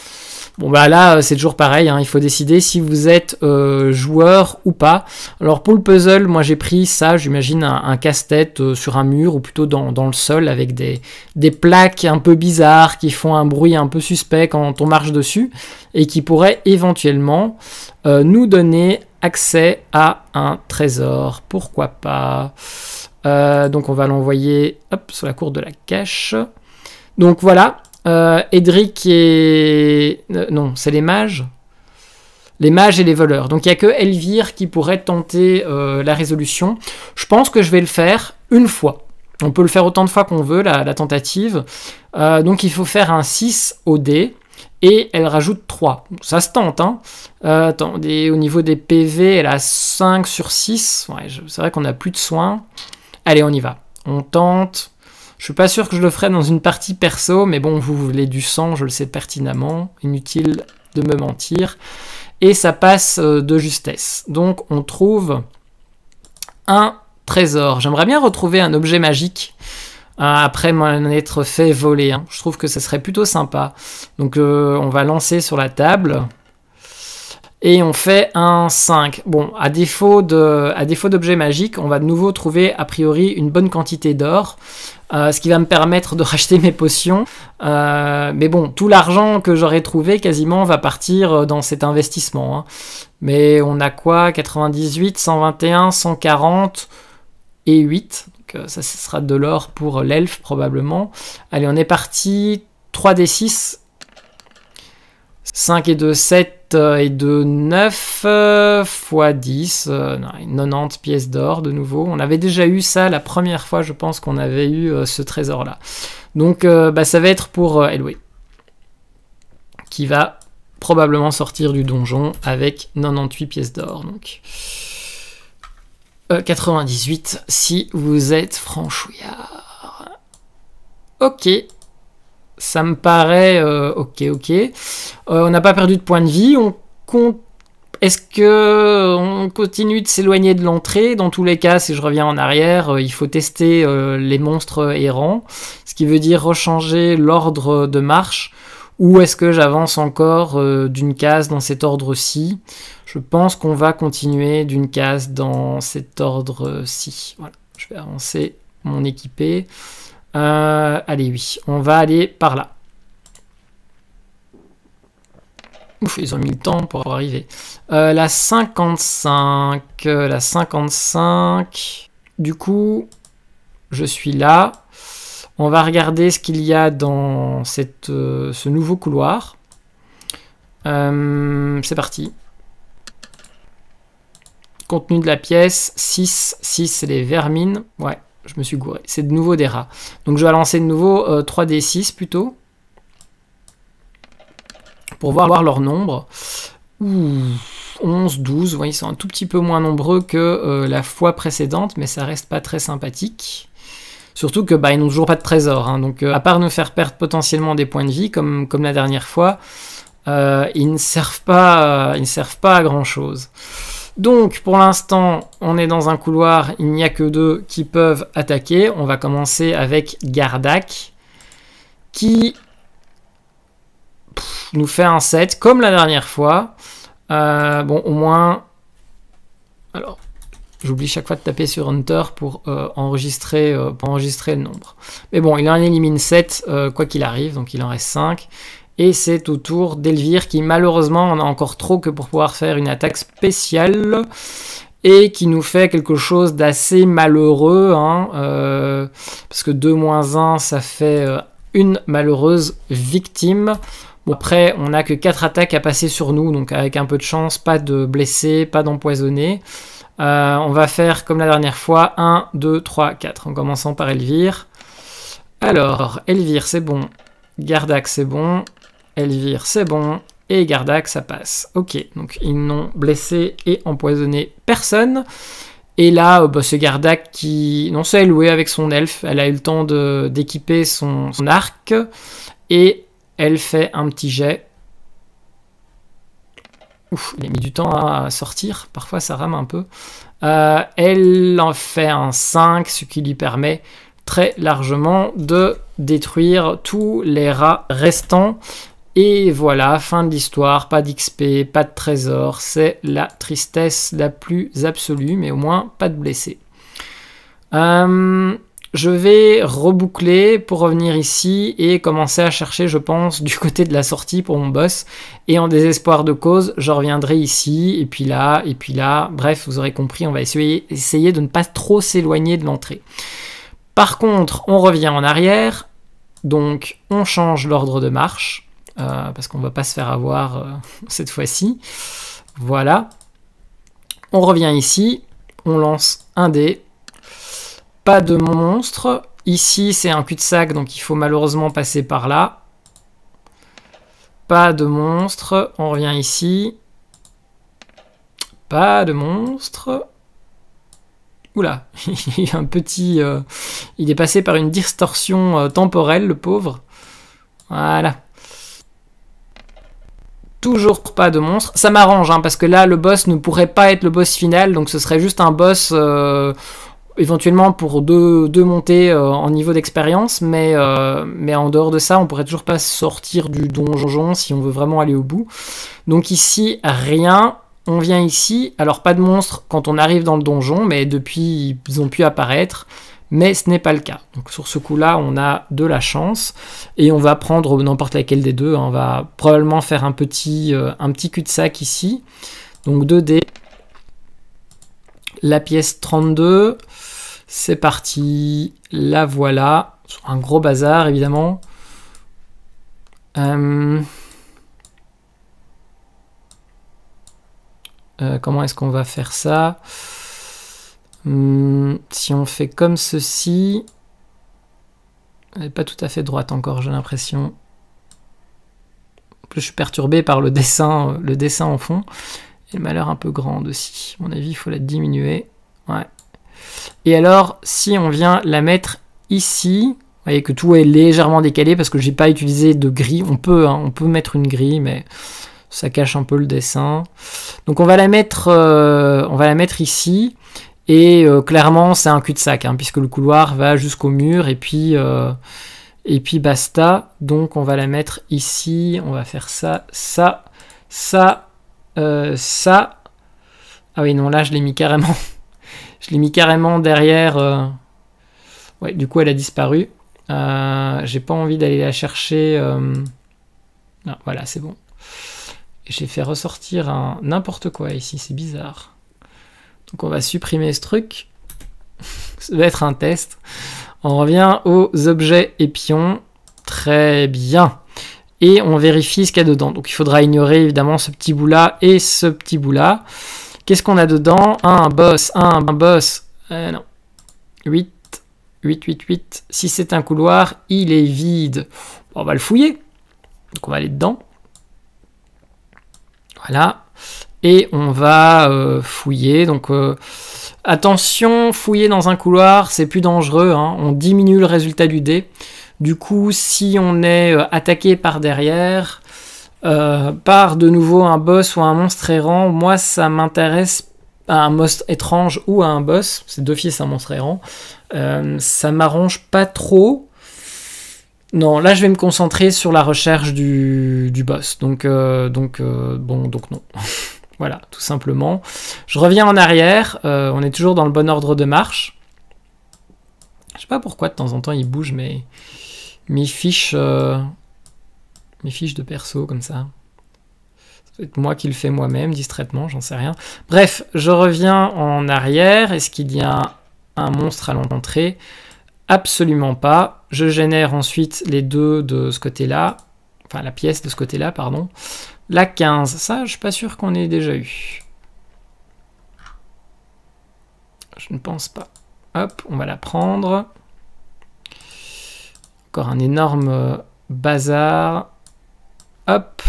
Bon bah là c'est toujours pareil, hein. il faut décider si vous êtes euh, joueur ou pas. Alors pour le puzzle, moi j'ai pris ça, j'imagine un, casse-tête euh, sur un mur ou plutôt dans, le sol avec des, des, plaques un peu bizarres qui font un bruit un peu suspect quand on marche dessus et qui pourraient éventuellement euh, nous donner accès à un trésor. Pourquoi pas Donc on va l'envoyer sur la cour de la cache. Donc voilà, euh, Edric et... Euh, non, c'est les mages. Les mages et les voleurs. Donc il n'y a que Elvire qui pourrait tenter euh, la résolution. Je pense que je vais le faire une fois. On peut le faire autant de fois qu'on veut, la, tentative. donc il faut faire un 6 au dé. Et elle rajoute 3. Ça se tente, hein. attendez, au niveau des PV, elle a 5 sur 6. c'est vrai qu'on n'a plus de soins. Allez, on y va. On tente. Je suis pas sûr que je le ferai dans une partie perso, mais bon, vous voulez du sang, je le sais pertinemment. Inutile de me mentir. Et ça passe euh, de justesse. Donc on trouve un trésor. J'aimerais bien retrouver un objet magique euh, après m'en être fait voler. Hein. Je trouve que ça serait plutôt sympa. Donc euh, on va lancer sur la table et on fait un 5. Bon, à défaut d'objets magiques, on va de nouveau trouver a priori une bonne quantité d'or, euh, ce qui va me permettre de *laughs* racheter mes potions. Euh, mais bon, tout l'argent que j'aurais trouvé quasiment va partir euh, dans cet investissement. Hein. Mais on a quoi 98, 121, 140 et 8. Donc ça, ce sera de l'or pour l'elfe probablement. Allez, on est parti. 3d6. 5 et 2, 7. Euh, et de 9 x 10, 90 pièces d'or de nouveau. On avait déjà eu ça la première fois, je pense, qu'on avait eu euh, ce trésor-là. Donc euh, bah, ça va être pour Elway, qui va probablement sortir du donjon avec 98 pièces d'or. Donc. 98 si vous êtes franchouillard. Ok, ça me paraît euh, ok, ok. Euh, on n'a pas perdu de point de vie. On Est-ce que on continue de s'éloigner de l'entrée Dans tous les cas, si je reviens en arrière, euh, il faut tester les monstres errants, ce qui veut dire rechanger l'ordre de marche. Ou est-ce que j'avance encore d'une case dans cet ordre-ci Je pense qu'on va continuer d'une case dans cet ordre-ci. Voilà, je vais avancer mon équipé. Euh, allez, oui, on va aller par là. Ouf, ils ont mis le temps pour arriver. Euh, la 55, euh, la 55. Du coup, je suis là. On va regarder ce qu'il y a dans cette, ce nouveau couloir. C'est parti. Contenu de la pièce, 6, 6 c'est les vermines, ouais je me suis gouré. C'est de nouveau des rats. Donc je vais lancer de nouveau 3D6 euh, plutôt. Pour voir leur nombre. 11, 12, ils sont un tout petit peu moins nombreux que euh, la fois précédente, mais ça reste pas très sympathique. Surtout que bah, ils n'ont toujours pas de trésor, hein. donc euh, à part nous faire perdre potentiellement des points de vie, comme, comme la dernière fois, ils ne servent pas, ils ne servent pas à grand chose. Donc pour l'instant, on est dans un couloir, il n'y a que deux qui peuvent attaquer. On va commencer avec Gardak qui nous fait un 7, comme la dernière fois. Euh, bon, au moins... Alors, j'oublie chaque fois de taper sur Hunter pour, euh, enregistrer, euh, pour enregistrer le nombre. Mais bon, il en élimine 7 quoi qu'il arrive, donc il en reste 5. Et c'est au tour d'Elvire qui malheureusement en a encore trop que pour pouvoir faire une attaque spéciale et qui nous fait quelque chose d'assez malheureux, hein, euh, parce que 2 moins 1, ça fait euh, une malheureuse victime. Bon, après, on n'a que 4 attaques à passer sur nous, donc avec un peu de chance, pas de blessés, pas d'empoisonnés. Euh, on va faire comme la dernière fois, 1, 2, 3, 4, en commençant par Elvire. Alors, Elvire, c'est bon. Gardak, c'est bon. Elvire, c'est bon. Et Gardak, ça passe. Ok, donc ils n'ont blessé et empoisonné personne. Et là, euh, bah, ce Gardak qui... Non, c'est loué avec son elfe. Elle a eu le temps d'équiper son, arc. Et elle fait un petit jet. Ouf, il a mis du temps à sortir, parfois ça rame un peu. Euh, elle en fait un 5, ce qui lui permet très largement de détruire tous les rats restants. Et voilà, fin de l'histoire, pas d'XP, pas de trésor, c'est la tristesse la plus absolue, mais au moins pas de blessés. Euh, je vais reboucler pour revenir ici et commencer à chercher, je pense, du côté de la sortie pour mon boss. Et en désespoir de cause, je reviendrai ici, et puis là, et puis là. Bref, vous aurez compris, on va essayer, essayer de ne pas trop s'éloigner de l'entrée. Par contre, on revient en arrière, donc on change l'ordre de marche. Euh, parce qu'on va pas se faire avoir euh, *laughs* cette fois-ci. Voilà. On revient ici, on lance un dé. Pas de monstre. Ici, c'est un cul-de-sac, donc il faut malheureusement passer par là. Pas de monstre. On revient ici. Pas de monstre. Oula, il *laughs* est petit. Euh, il est passé par une distorsion temporelle, le pauvre. Voilà toujours pas de monstre. Ça m'arrange, hein, parce que là, le boss ne pourrait pas être le boss final, donc ce serait juste un boss euh, éventuellement pour deux, montées euh, en niveau d'expérience, mais, euh, mais en dehors de ça, on pourrait toujours pas sortir du donjon si on veut vraiment aller au bout. Donc ici, rien. On vient ici, alors pas de monstre quand on arrive dans le donjon, mais depuis ils ont pu apparaître mais ce n'est pas le cas. Donc sur ce coup-là, on a de la chance et on va prendre n'importe laquelle des deux. Hein. On va probablement faire un petit, euh, un petit cul-de-sac ici. Donc 2D, la pièce 32, c'est parti, la voilà. Un gros bazar évidemment. Euh, euh, comment est-ce qu'on va faire ça Hmm, si on fait comme ceci, elle n'est pas tout à fait droite encore, j'ai l'impression. je suis perturbé par le dessin, euh, le dessin en fond. Et le malheur un peu grande aussi. À mon avis, il faut la diminuer. Ouais. Et alors, si on vient la mettre ici, vous voyez que tout est légèrement décalé parce que j'ai pas utilisé de gris On peut, hein, on peut mettre une grille, mais ça cache un peu le dessin. Donc on va la mettre, euh, on va la mettre ici. Et euh, clairement, c'est un cul-de-sac, hein, puisque le couloir va jusqu'au mur et puis, euh, et puis basta. Donc on va la mettre ici, on va faire ça, ça, ça, euh, ça. Ah oui, non, là je l'ai mis carrément. *laughs* je l'ai mis carrément derrière. Ouais, du coup elle a disparu. J'ai pas envie d'aller la chercher. voilà, c'est bon. J'ai fait ressortir un n'importe quoi ici, c'est bizarre. Donc on va supprimer ce truc. *laughs* ça va être un test. On revient aux objets épions, Très bien. Et on vérifie ce qu'il y a dedans. Donc il faudra ignorer évidemment ce petit bout là et ce petit bout là. Qu'est-ce qu'on a dedans Un boss, un, boss. Euh, non. 8, 8, 8, 8. Si c'est un couloir, il est vide. on va le fouiller. Donc on va aller dedans. Voilà et on va euh, fouiller. Donc euh, attention, fouiller dans un couloir, c'est plus dangereux, hein. on diminue le résultat du dé. Du coup, si on est euh, attaqué par derrière, par de nouveau un boss ou un monstre errant, moi ça m'intéresse à un monstre étrange ou à un boss, c'est fils un monstre errant, ça m'arrange pas trop. Non, là je vais me concentrer sur la recherche du, boss, donc, donc bon, donc non. *laughs* Voilà, tout simplement. Je reviens en arrière, euh, on est toujours dans le bon ordre de marche. Je sais pas pourquoi de temps en temps il bouge mes, mes fiches euh, mes fiches de perso comme ça. C'est moi qui le fais moi-même distraitement, j'en sais rien. Bref, je reviens en arrière. Est-ce qu'il y a un monstre à l'entrée Absolument pas. Je génère ensuite les deux de ce côté-là, enfin la pièce de ce côté-là, pardon. La 15, ça, je suis pas sûr qu'on ait déjà eu. Je ne pense pas. Hop, on va la prendre. Encore un énorme euh, bazar. Hop.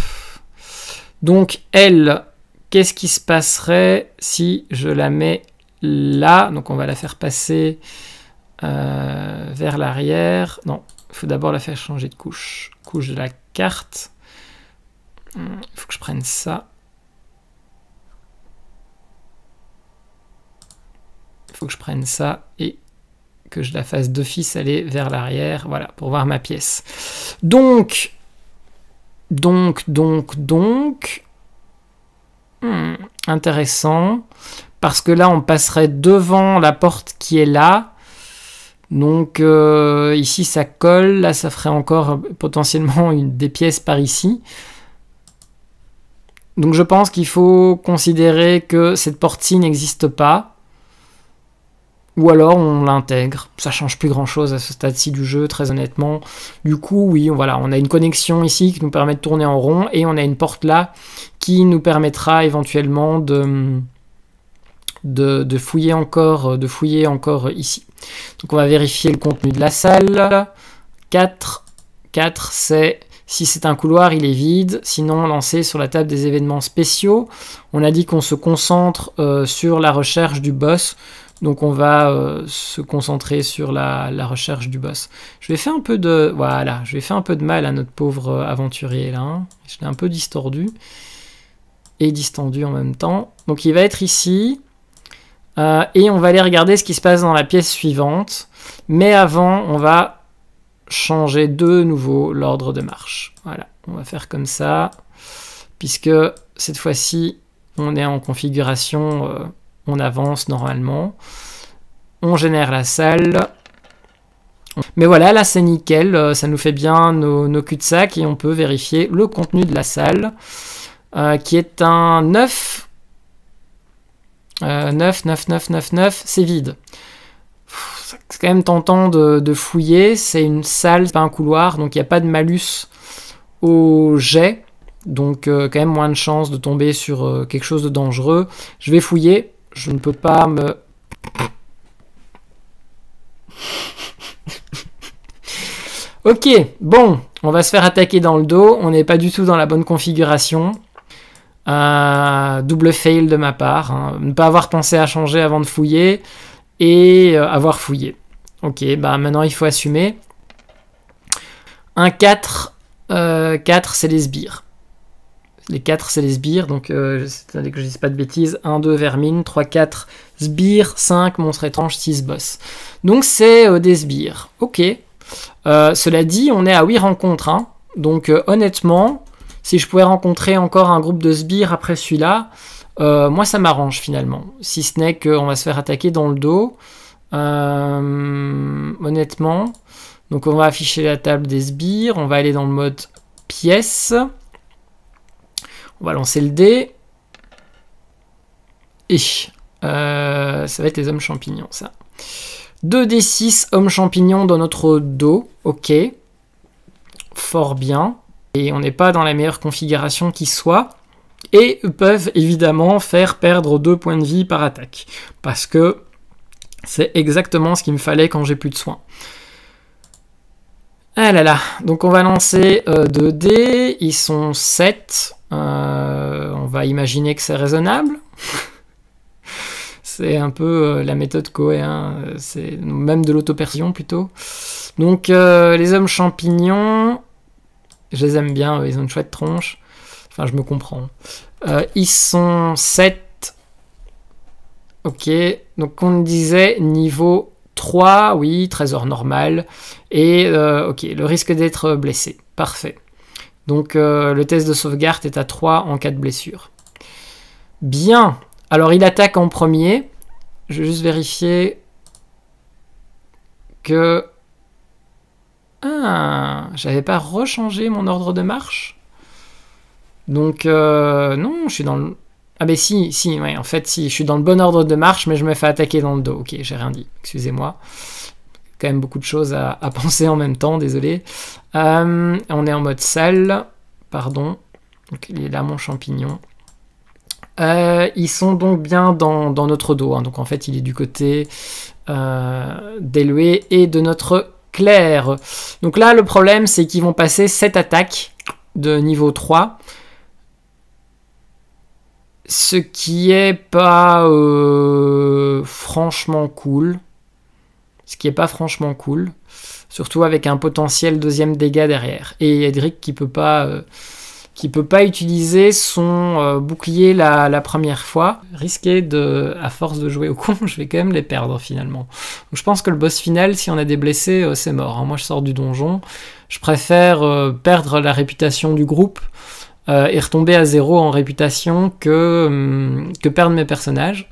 Donc, elle, qu'est-ce qui se passerait si je la mets là Donc, on va la faire passer euh, vers l'arrière. Non, il faut d'abord la faire changer de couche. Couche de la carte. Il faut que je prenne ça. Il faut que je prenne ça et que je la fasse d'office aller vers l'arrière, voilà, pour voir ma pièce. Donc, donc, donc, donc, hmm, intéressant, parce que là, on passerait devant la porte qui est là, donc euh, ici ça colle, là ça ferait encore potentiellement une, des pièces par ici. Donc je pense qu'il faut considérer que cette porte-ci n'existe pas. Ou alors on l'intègre. Ça change plus grand chose à ce stade-ci du jeu, très honnêtement. Du coup, oui, voilà, on a une connexion ici qui nous permet de tourner en rond et on a une porte là qui nous permettra éventuellement de, de, fouiller encore, de fouiller encore ici. Donc on va vérifier le contenu de la salle. 4, 4 c'est si c'est un couloir, il est vide. Sinon, lancé sur la table des événements spéciaux. On a dit qu'on se concentre euh, sur la recherche du boss. Donc on va euh, se concentrer sur la, recherche du boss. Je vais faire un peu de... Voilà, je vais faire un peu de mal à notre pauvre euh, aventurier là. Hein. Je l'ai un peu distordu. Et distendu en même temps. Donc il va être ici. et on va aller regarder ce qui se passe dans la pièce suivante. Mais avant, on va changer de nouveau l'ordre de marche. Voilà, on va faire comme ça, puisque cette fois-ci, on est en configuration, euh, on avance normalement, on génère la salle. Mais voilà, là c'est nickel, euh, ça nous fait bien nos, cul-de-sac et on peut vérifier le contenu de la salle, euh, qui est un 9, 9, 9, 9, 9, c'est vide. C'est quand même tentant de, fouiller. C'est une salle, pas un couloir, donc il n'y a pas de malus au jet. Donc euh, quand même moins de chances de tomber sur euh, quelque chose de dangereux. Je vais fouiller. Je ne peux pas me... *laughs* ok, bon, on va se faire attaquer dans le dos. On n'est pas du tout dans la bonne configuration. Euh, double fail de ma part. Hein. Ne pas avoir pensé à changer avant de fouiller et euh, avoir fouillé. Ok, bah maintenant il faut assumer. Un 4, 4 euh, c'est les sbires. Les 4 c'est les sbires, donc euh, que je dis pas de bêtises. 1, 2 vermine, 3, 4 sbires, 5 monstre étrange, 6 boss. Donc c'est euh, des sbires. Ok. cela dit, on est à 8 rencontres. Hein. Donc honnêtement, si je pouvais rencontrer encore un groupe de sbires après celui-là, euh, moi, ça m'arrange finalement. Si ce n'est qu'on va se faire attaquer dans le dos. Euh, honnêtement. Donc, on va afficher la table des sbires. On va aller dans le mode pièce. On va lancer le dé. Et euh, ça va être les hommes champignons, ça. 2d6 hommes champignons dans notre dos. Ok. Fort bien. Et on n'est pas dans la meilleure configuration qui soit et peuvent évidemment faire perdre 2 points de vie par attaque, parce que c'est exactement ce qu'il me fallait quand j'ai plus de soins. Ah là là, donc on va lancer 2 euh, dés, ils sont 7, euh, on va imaginer que c'est raisonnable. *laughs* c'est un peu euh, la méthode Coé, hein. c'est même de l'autopersion plutôt. Donc les hommes champignons, je les aime bien, ils ont une chouette tronche. Enfin, je me comprends. Euh, ils sont 7. Ok, donc on disait niveau 3, oui, trésor normal. Et euh, ok, le risque d'être blessé. Parfait. Donc euh, le test de sauvegarde est à 3 en cas de blessure. Bien. Alors il attaque en premier. Je vais juste vérifier que... Ah, j'avais pas rechangé mon ordre de marche donc, euh, non, je suis dans le. Ah, ben si, si, ouais, en fait, si, je suis dans le bon ordre de marche, mais je me fais attaquer dans le dos. Ok, j'ai rien dit, excusez-moi. Quand même beaucoup de choses à, *laughs* penser en même temps, désolé. Euh, on est en mode sale, pardon. Donc, il est là, mon champignon. Euh, ils sont donc bien dans, notre dos. Hein. Donc en fait, il est du côté euh, et de notre Claire. Donc là, le problème, c'est qu'ils vont passer cette attaque de niveau 3. Ce qui est pas euh, franchement cool. Ce qui est pas franchement cool. Surtout avec un potentiel deuxième dégât derrière. Et Edric qui peut pas. Euh, qui peut pas utiliser son euh, bouclier la, première fois, risquer de, à force de jouer au con, *laughs* je vais quand même les perdre finalement. je pense que le boss final, si on a des blessés, c'est mort. Hein. Moi je sors du donjon, je préfère perdre la réputation du groupe et euh, retomber à zéro en réputation que, hum, que perdre mes personnages.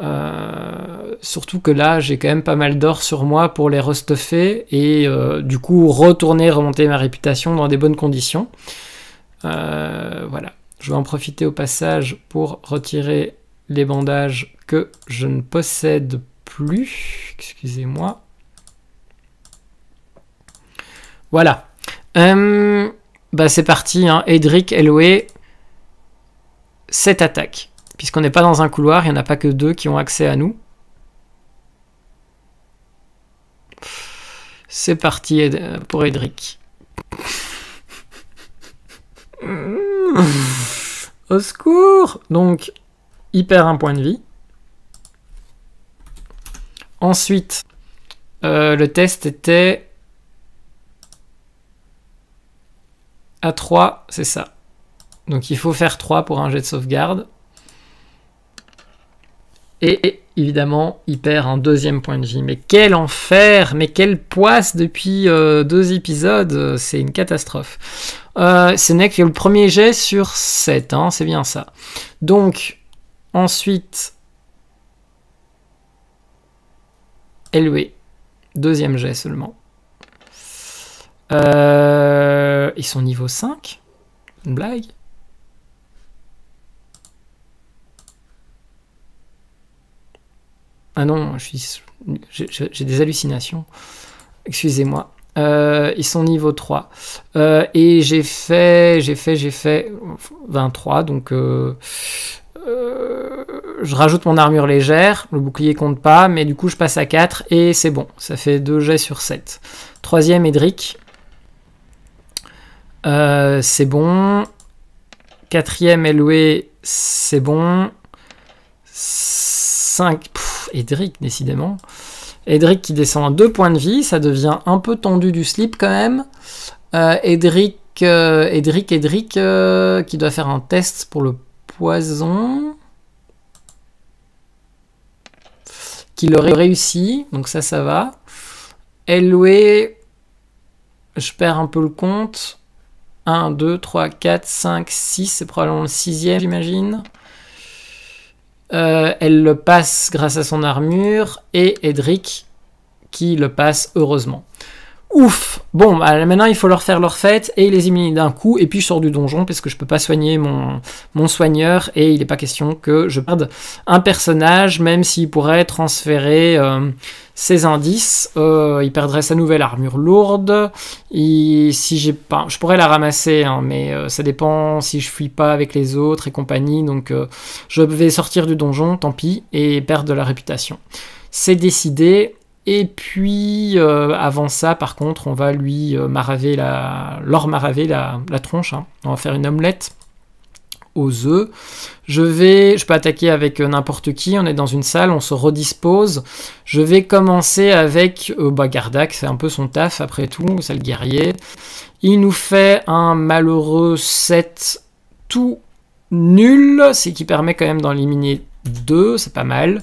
Euh, surtout que là, j'ai quand même pas mal d'or sur moi pour les restuffer et euh, du coup retourner, remonter ma réputation dans des bonnes conditions. voilà. Je vais en profiter au passage pour retirer les bandages que je ne possède plus. Excusez-moi. Voilà. Hum, bah c'est parti, hein. Edric, Eloé, Cette attaque. Puisqu'on n'est pas dans un couloir, il n'y en a pas que deux qui ont accès à nous. C'est parti euh, pour Edric. Au secours Donc, il perd un point de vie. Ensuite, euh, le test était A 3, c'est ça. Donc il faut faire 3 pour un jet de sauvegarde. Et évidemment, il perd un deuxième point de vie. Mais quel enfer Mais quelle poisse depuis euh, deux épisodes C'est une catastrophe. Euh, que le premier jet sur 7, hein, c'est bien ça. Donc, ensuite... Élevé. Deuxième jet seulement. Euh, ils sont niveau 5 Une blague Ah non, j'ai des hallucinations. Excusez-moi. Euh, ils sont niveau 3. Euh, et j'ai fait, j'ai fait, j'ai fait 23. Donc, euh, je rajoute mon armure légère. Le bouclier compte pas, mais du coup, je passe à 4 et c'est bon. Ça fait 2 jets sur 7. Troisième, Edric. Euh, c'est bon. Quatrième Eloué, c'est bon. 5. Edric, décidément. Edric qui descend à deux points de vie, ça devient un peu tendu du slip quand même. Euh, euh, Edric, Edric, Edric, qui doit faire un test pour le poison. Qui l'aurait réussi. donc ça, ça va. Eloué, je perds un peu le compte. 1, 2, 3, 4, 5, 6, c'est probablement le sixième j'imagine. Euh, elle le passe grâce à son armure et Edric qui le passe heureusement. Ouf Bon, bah, maintenant il faut leur faire leur fête et les éliminer d'un coup, et puis je sors du donjon parce que je peux pas soigner mon, mon soigneur et il n'est pas question que je perde un personnage, même s'il pourrait transférer euh, ses indices. Euh, il perdrait sa nouvelle armure lourde, et si j'ai pas, je pourrais la ramasser, hein, mais euh, ça dépend si je fuis pas avec les autres et compagnie, donc euh, je vais sortir du donjon, tant pis, et perdre de la réputation. C'est décidé, et puis euh, avant ça, par contre, on va lui euh, maraver la, leur maraver la, tronche. Hein. On va faire une omelette aux œufs. Je vais, je peux attaquer avec euh, n'importe qui. On est dans une salle, on se redispose. Je vais commencer avec bah, Gardak, c'est un peu son taf après tout, c'est le guerrier. Il nous fait un malheureux 7 tout nul, ce qui permet quand même d'en éliminer 2, c'est pas mal.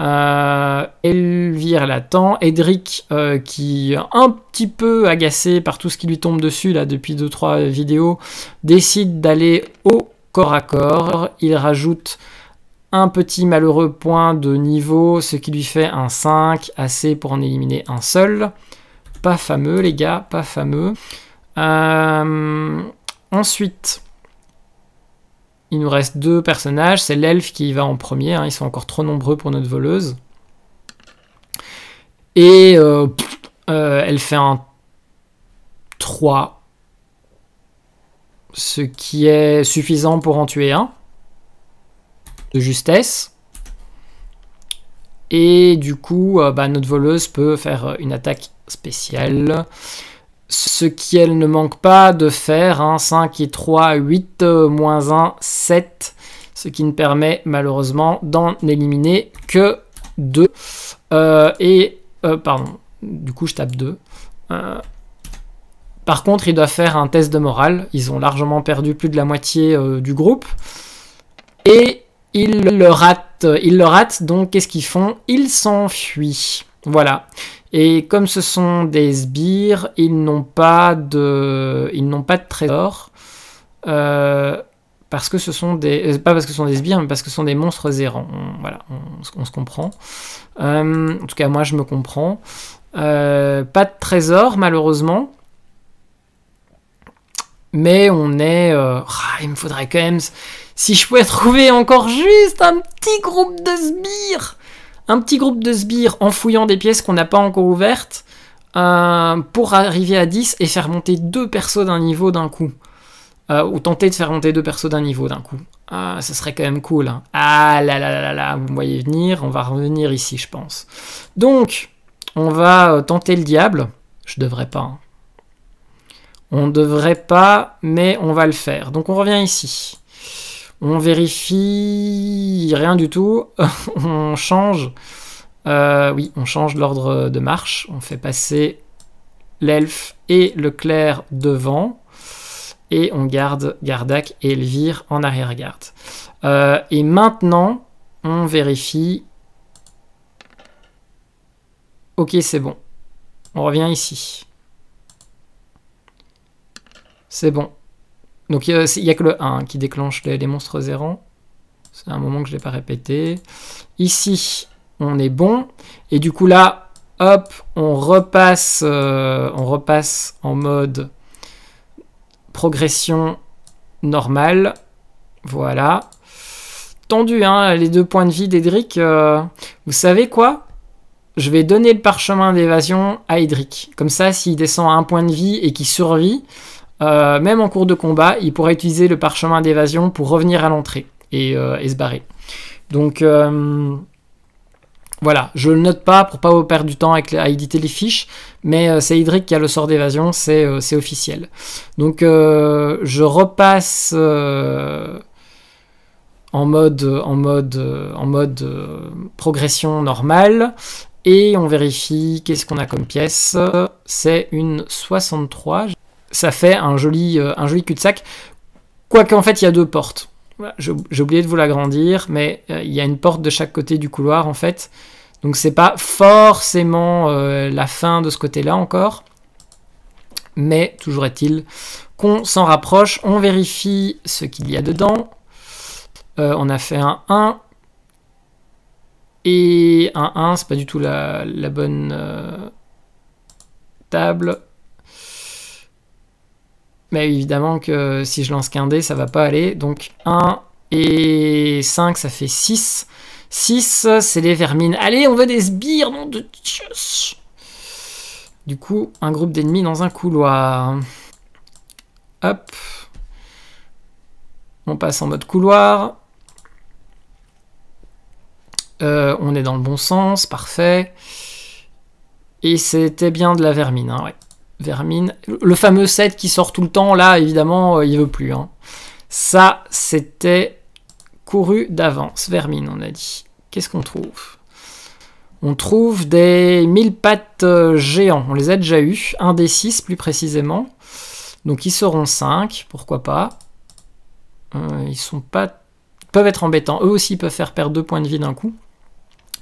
Euh, Elvire l'attend. Edric, euh, qui est un petit peu agacé par tout ce qui lui tombe dessus là depuis 2-3 vidéos, décide d'aller au corps à corps. Il rajoute un petit malheureux point de niveau, ce qui lui fait un 5, assez pour en éliminer un seul. Pas fameux, les gars, pas fameux. Euh, ensuite. Il nous reste deux personnages, c'est l'elfe qui y va en premier, hein. ils sont encore trop nombreux pour notre voleuse. Et euh, euh, elle fait un 3, ce qui est suffisant pour en tuer un, de justesse. Et du coup, euh, bah, notre voleuse peut faire une attaque spéciale ce qu'elle ne manque pas de faire. 5 hein, et 3, 8, euh, moins 1, 7. Ce qui ne permet malheureusement d'en éliminer que 2. Euh, et, euh, pardon, du coup je tape 2. par contre, ils doivent faire un test de morale. Ils ont largement perdu plus de la moitié du groupe. Et ils le ratent. Ils le ratent, donc qu'est-ce qu'ils font Ils s'enfuient. Voilà. Et comme ce sont des sbires, ils n'ont pas de, ils n'ont pas de trésor. Euh, parce que ce sont des. Euh, pas parce que ce sont des sbires, mais parce que ce sont des monstres errants. voilà, on, se comprend. Euh, en tout cas, moi, je me comprends. pas de trésor, malheureusement. Mais on est. Ah, il me faudrait quand même. Si je pouvais trouver encore juste un petit groupe de sbires un petit groupe de sbires en fouillant des pièces qu'on n'a pas encore ouvertes euh, pour arriver à 10 et faire monter deux persos d'un niveau d'un coup. Euh, ou tenter de faire monter deux persos d'un niveau d'un coup. Ah, ça serait quand même cool. Hein. Ah là là là là, vous voyez venir, on va revenir ici, je pense. Donc, on va euh, tenter le diable. Je devrais pas. Hein. On devrait pas, mais on va le faire. Donc on revient ici on vérifie rien du tout, *laughs* on change, euh, oui, on change l'ordre de marche, on fait passer l'elfe et le clair devant, et on garde Gardac et Elvire en arrière-garde. Euh, et maintenant, on vérifie. Ok, c'est bon. On revient ici. C'est bon. Donc il n'y a, que le 1 qui déclenche les, monstres errants. C'est un moment que je n'ai pas répété. Ici, on est bon. Et du coup là, hop, on repasse, euh, on repasse en mode progression normale. Voilà. Tendu, hein, les deux points de vie d'Edric. Euh, vous savez quoi je vais donner le parchemin d'évasion à Edric. Comme ça, s'il descend à un point de vie et qu'il survit, euh, même en cours de combat, il pourrait utiliser le parchemin d'évasion pour revenir à l'entrée et, euh, se barrer. Donc euh, voilà, je le note pas pour pas vous perdre du temps à éditer les fiches, mais c'est Hydric qui a le sort d'évasion, c'est officiel. Donc je repasse en mode, progression normale. Et on vérifie qu'est-ce qu'on a comme pièce. C'est une 63 ça fait un joli, euh, joli cul-de-sac. Quoique en fait il y a deux portes. J'ai oublié de vous l'agrandir, mais euh, il y a une porte de chaque côté du couloir en fait. Donc c'est pas forcément euh, la fin de ce côté-là encore. Mais toujours est-il qu'on s'en rapproche, on vérifie ce qu'il y a dedans. on a fait un 1. Et un 1, c'est pas du tout la, bonne table mais évidemment que si je lance qu'un dé, ça va pas aller. Donc 1 et 5, ça fait 6. 6, c'est les vermines. Allez, on veut des sbires, nom de Dieu Du coup, un groupe d'ennemis dans un couloir. Hop. On passe en mode couloir. Euh, on est dans le bon sens, parfait. Et c'était bien de la vermine, hein, ouais. Vermine. Le fameux 7 qui sort tout le temps, là, évidemment, euh, il veut plus. Hein. Ça, c'était couru d'avance. Vermine, on a dit. Qu'est-ce qu'on trouve On trouve des mille pattes euh, géants. On les a déjà eu, Un des six, plus précisément. Donc, ils seront 5, pourquoi pas. Euh, ils sont pas... peuvent être embêtants. Eux aussi peuvent faire perdre deux points de vie d'un coup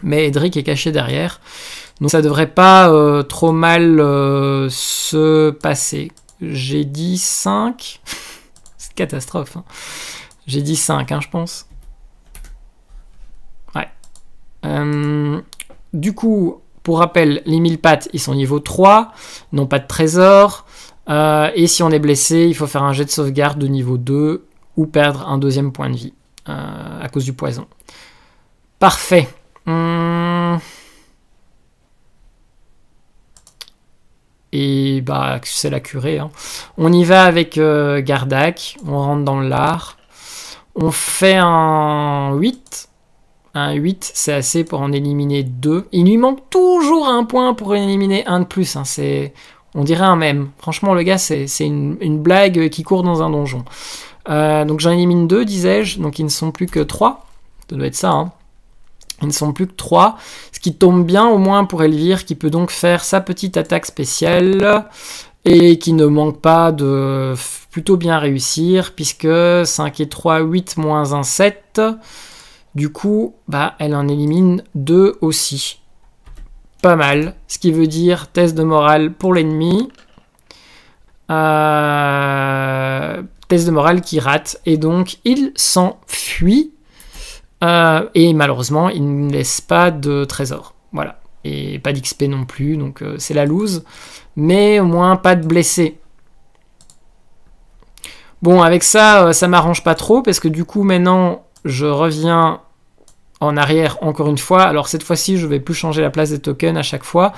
mais Edric est caché derrière. Donc ça devrait pas euh, trop mal euh, se passer. J'ai dit 5. *laughs* C'est catastrophe. Hein. J'ai dit 5, hein, je pense. Ouais. Euh, du coup, pour rappel, les mille pattes, ils sont niveau 3, n'ont pas de trésor. et si on est blessé, il faut faire un jet de sauvegarde de niveau 2 ou perdre un deuxième point de vie à cause du poison. Parfait. Hmm. Et bah, c'est la curée. Hein. On y va avec Gardak, euh, Gardac. On rentre dans l'art. On fait un 8. Un 8, c'est assez pour en éliminer 2. Il lui manque toujours un point pour en éliminer un de plus. Hein. C'est, on dirait un même. Franchement, le gars, c'est une, blague qui court dans un donjon. Euh, donc j'en élimine 2, disais-je. Donc ils ne sont plus que 3. Ça doit être ça. Hein. Ils ne sont plus que 3, ce qui tombe bien au moins pour Elvire qui peut donc faire sa petite attaque spéciale et qui ne manque pas de plutôt bien réussir puisque 5 et 3, 8 moins 1, 7. Du coup, bah, elle en élimine 2 aussi. Pas mal, ce qui veut dire test de morale pour l'ennemi. Euh, test de morale qui rate et donc il s'enfuit euh, et malheureusement, il ne laisse pas de trésor. Voilà. Et pas d'XP non plus, donc euh, c'est la lose, Mais au moins pas de blessés. Bon, avec ça, euh, ça m'arrange pas trop, parce que du coup, maintenant, je reviens en arrière encore une fois. Alors cette fois-ci, je vais plus changer la place des tokens à chaque fois.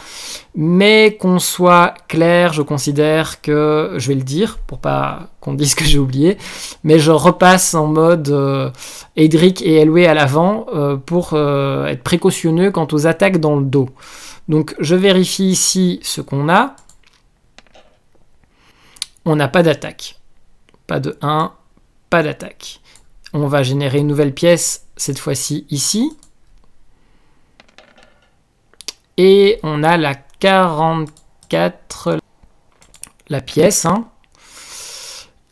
Mais qu'on soit clair, je considère que, je vais le dire pour pas qu'on dise que j'ai oublié, mais je repasse en mode euh, et Elway à l'avant euh, pour euh, être précautionneux quant aux attaques dans le dos. Donc je vérifie ici ce qu'on a. On n'a pas d'attaque. Pas de 1, pas d'attaque. On va générer une nouvelle pièce cette fois-ci ici. Et on a la 44, la pièce. Hein.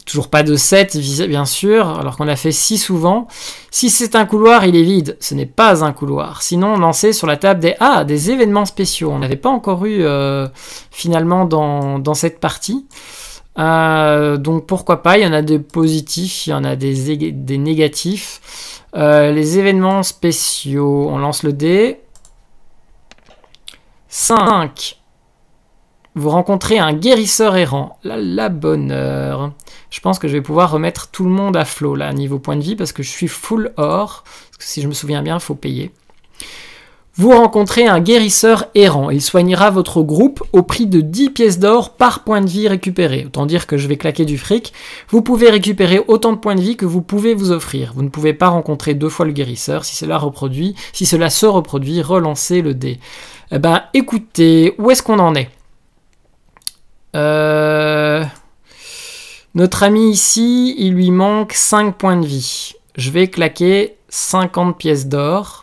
Toujours pas de 7, bien sûr, alors qu'on a fait si souvent. Si c'est un couloir, il est vide. Ce n'est pas un couloir. Sinon, lançait sur la table des... Ah, des événements spéciaux. On n'avait pas encore eu, euh, finalement, dans, dans, cette partie. Euh, donc pourquoi pas, il y en a des positifs, il y en a des, des négatifs. Euh, les événements spéciaux, on lance le dé. 5. Vous rencontrez un guérisseur errant. La, la bonne heure. Je pense que je vais pouvoir remettre tout le monde à flot là, niveau point de vie, parce que je suis full or. si je me souviens bien, il faut payer. Vous rencontrez un guérisseur errant. Il soignera votre groupe au prix de 10 pièces d'or par point de vie récupéré. Autant dire que je vais claquer du fric. Vous pouvez récupérer autant de points de vie que vous pouvez vous offrir. Vous ne pouvez pas rencontrer deux fois le guérisseur. Si cela reproduit, si cela se reproduit, relancez le dé. Eh ben, écoutez, où est-ce qu'on en est euh... Notre ami ici, il lui manque 5 points de vie. Je vais claquer 50 pièces d'or.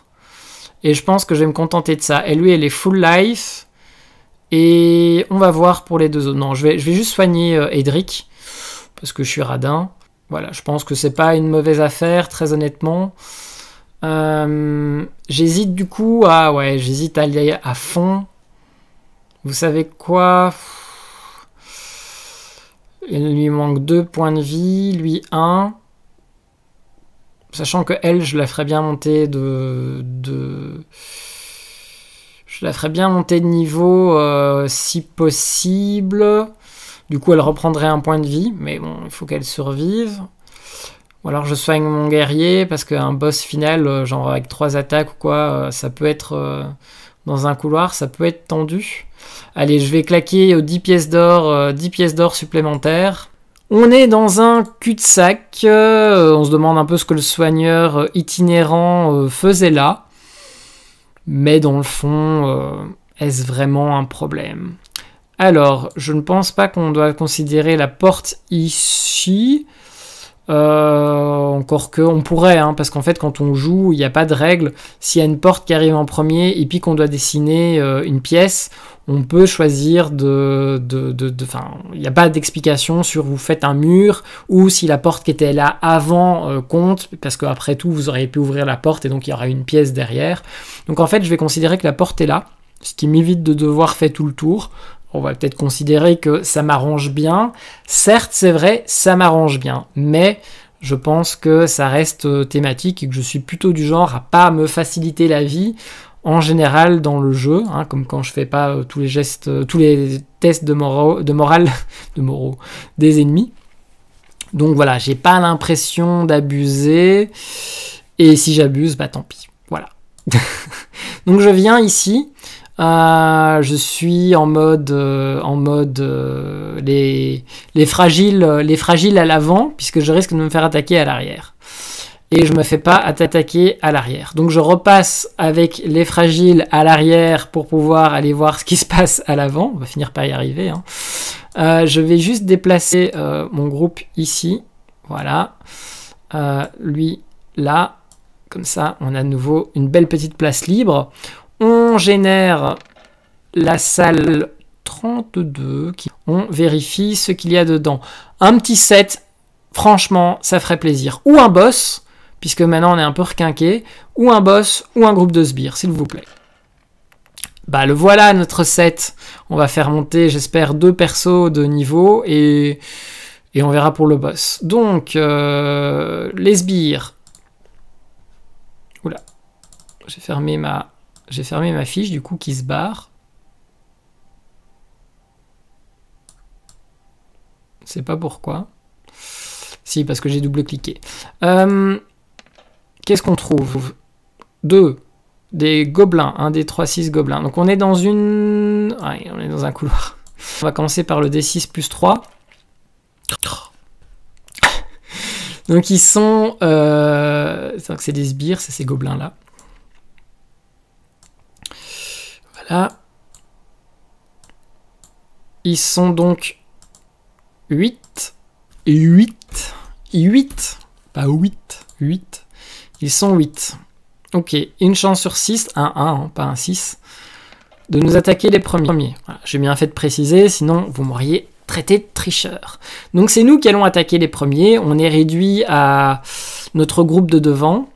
Et je pense que je vais me contenter de ça. Et lui, elle est full life. Et on va voir pour les deux autres. Non, je vais, je vais juste soigner euh, Edric. Parce que je suis radin. Voilà, je pense que c'est pas une mauvaise affaire, très honnêtement. Euh, j'hésite du coup à. Ouais, j'hésite à aller à fond. Vous savez quoi Il lui manque deux points de vie, lui un. Sachant que elle, je la ferais bien monter de. Je la ferais bien monter de niveau euh, si possible. Du coup, elle reprendrait un point de vie, mais bon, il faut qu'elle survive. Ou alors je soigne mon guerrier parce qu'un boss final, euh, genre avec trois attaques ou quoi, euh, ça peut être dans un couloir, ça peut être tendu. Allez, je vais claquer 10 pièces d'or, 10 pièces d'or supplémentaires. On est dans un cul-de-sac, euh, on se demande un peu ce que le soigneur euh, itinérant euh, faisait là, mais dans le fond, est-ce vraiment un problème Alors, je ne pense pas qu'on doit considérer la porte ici, euh, encore que, on pourrait, hein, parce qu'en fait, quand on joue, il n'y a pas de règle. S'il y a une porte qui arrive en premier et puis qu'on doit dessiner euh, une pièce, on peut choisir de. Enfin, il n'y a pas d'explication sur vous faites un mur ou si la porte qui était là avant euh, compte, parce qu'après tout, vous auriez pu ouvrir la porte et donc il y aura une pièce derrière. Donc en fait, je vais considérer que la porte est là ce qui m'évite de devoir faire tout le tour on va peut-être considérer que ça m'arrange bien. Certes, c'est vrai, ça m'arrange bien, mais je pense que ça reste euh, thématique et que je suis plutôt du genre à pas me faciliter la vie en général dans le jeu, hein, comme quand je fais pas euh, tous les gestes, euh, tous les tests de, de morale, *laughs* des ennemis. Donc voilà, j'ai pas l'impression d'abuser, et si j'abuse, bah tant pis. Voilà. *laughs* Donc je viens ici, euh, je suis en mode, euh, en mode euh, les, fragiles, les fragiles à l'avant, puisque je risque de me faire attaquer à l'arrière. Et je me fais pas attaquer à l'arrière. Donc je repasse avec les fragiles à l'arrière pour pouvoir aller voir ce qui se passe à l'avant. On va finir par y arriver. Hein. je vais juste déplacer mon groupe ici. Voilà. lui là. Comme ça, on a de nouveau une belle petite place libre. On génère la salle 32. Qui... On vérifie ce qu'il y a dedans. Un petit set, franchement, ça ferait plaisir. Ou un boss, puisque maintenant on est un peu requinqué. Ou un boss, ou un groupe de sbires, s'il vous plaît. Bah le voilà, notre set. On va faire monter, j'espère, deux persos de niveau et... Et on verra pour le boss. Donc, euh, les sbires. Oula, j'ai fermé ma j'ai fermé ma fiche, du coup, qui se barre. C'est pas pourquoi. Si, parce que j'ai double-cliqué. Euh, qu'est-ce qu'on trouve Deux. Des gobelins. Un des 3-6 gobelins. Donc on est dans une... on est dans un couloir. *laughs* On va commencer par le D6 plus 3. *laughs* Donc ils sont... Euh... C'est des sbires, c'est ces gobelins-là. Là, Ils sont donc 8 et 8. 8 Pas 8, 8. Ils sont 8. Ok, une chance sur 6, un 1, hein, pas un 6, de nous attaquer les premiers. Voilà, J'ai bien fait de préciser, sinon vous m'auriez traité de tricheur. Donc c'est nous qui allons attaquer les premiers. On est réduit à notre groupe de devant.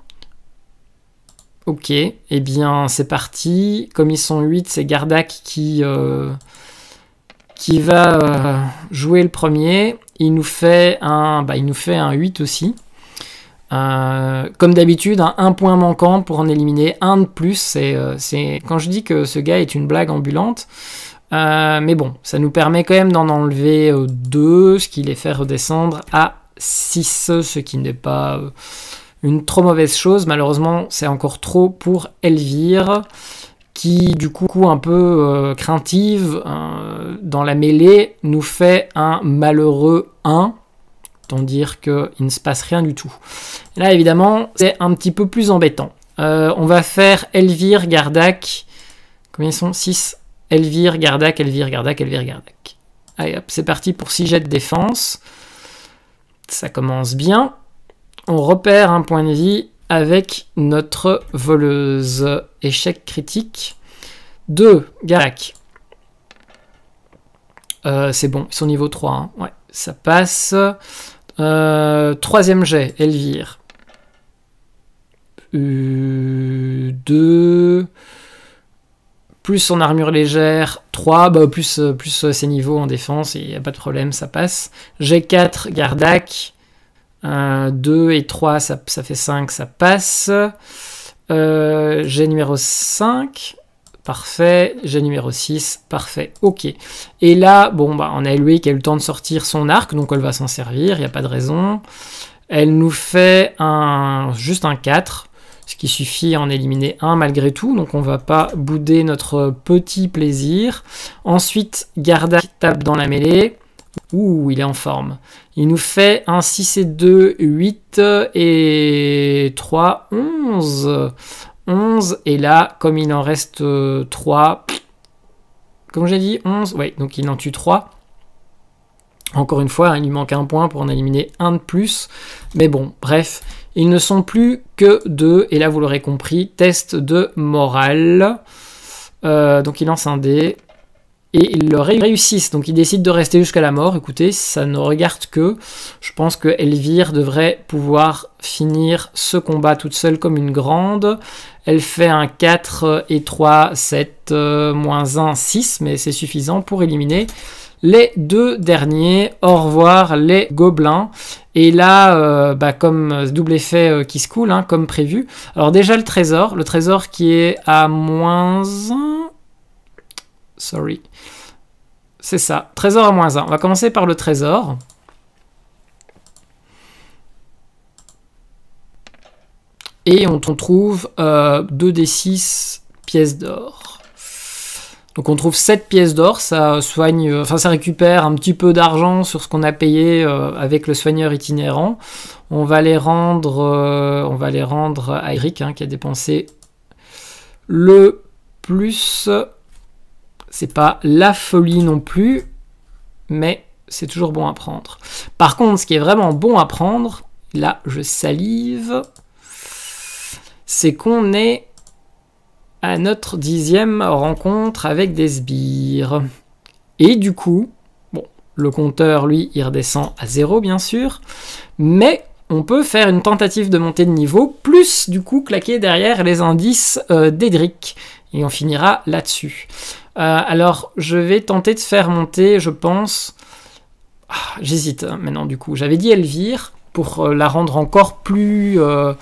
Ok, eh bien c'est parti. Comme ils sont 8, c'est Gardak qui, euh, qui va euh, jouer le premier. Il nous fait un, bah, il nous fait un 8 aussi. Euh, comme d'habitude, un point manquant pour en éliminer un de plus. C'est quand je dis que ce gars est une blague ambulante, mais bon, ça nous permet quand même d'en enlever 2, ce qui les fait redescendre à 6, ce qui n'est pas une trop mauvaise chose. Malheureusement, c'est encore trop pour Elvire, qui du coup, un peu euh, craintive euh, dans la mêlée, nous fait un malheureux 1. Tant dire qu'il ne se passe rien du tout. là, évidemment, c'est un petit peu plus embêtant. Euh, on va faire Elvire, Gardac. Combien ils sont 6. Elvire, Gardac, Elvire, Gardac, Elvire, Gardac. Allez hop, c'est parti pour 6 jets de défense. Ça commence bien on repère un point de vie avec notre voleuse. Échec critique. 2. Garak. Euh, c'est bon, ils sont niveau 3. Hein. Ouais, ça passe. Euh, troisième jet, Elvire. 2. Euh, plus son armure légère, 3. Bah, plus, euh, plus ses niveaux en défense, il n'y a pas de problème, ça passe. G4, Gardak. 2 et 3, ça, fait 5, ça passe. Euh, j'ai numéro 5, parfait. J'ai numéro 6, parfait. Ok. Et là, bon, bah, on a lui qui a eu le temps de sortir son arc, donc elle va s'en servir, il n'y a pas de raison. Elle nous fait un, juste un 4, ce qui suffit à en éliminer un malgré tout, donc on va pas bouder notre petit plaisir. Ensuite, Garda tape dans la mêlée. Ouh, il est en forme. Il nous fait un 6 et 2, 8 et 3, 11. 11, et là, comme il en reste 3, euh, comme j'ai dit, 11, oui, donc il en tue 3. Encore une fois, hein, il lui manque un point pour en éliminer un de plus. Mais bon, bref, ils ne sont plus que deux. Et là, vous l'aurez compris, test de morale. Euh, donc il lance un dé et ils le réussissent. Donc ils décident de rester jusqu'à la mort. Écoutez, ça ne regarde que. Je pense que Elvire devrait pouvoir finir ce combat toute seule comme une grande. Elle fait un 4 et 3, 7, euh, moins 1, 6, mais c'est suffisant pour éliminer les deux derniers. Au revoir les gobelins. Et là, euh, bah, comme euh, double effet qui se coule, hein, comme prévu. Alors déjà le trésor, le trésor qui est à moins 1 sorry. C'est ça, trésor à moins 1. On va commencer par le trésor. Et on, trouve 2 euh, des 6 pièces d'or. Donc on trouve 7 pièces d'or, ça soigne, euh, enfin ça récupère un petit peu d'argent sur ce qu'on a payé euh, avec le soigneur itinérant. On va les rendre, on va les rendre à Eric hein, qui a dépensé le plus c'est pas la folie non plus, mais c'est toujours bon à prendre. Par contre, ce qui est vraiment bon à prendre, là je salive, c'est qu'on est à notre dixième rencontre avec des sbires. Et du coup, bon, le compteur lui il redescend à zéro bien sûr, mais on peut faire une tentative de montée de niveau, plus du coup claquer derrière les indices euh, d'Edric. Et on finira là-dessus. Euh, alors, je vais tenter de faire monter, je pense... Ah, j'hésite hein, maintenant, du coup. J'avais dit Elvire pour euh, la rendre encore plus... Euh,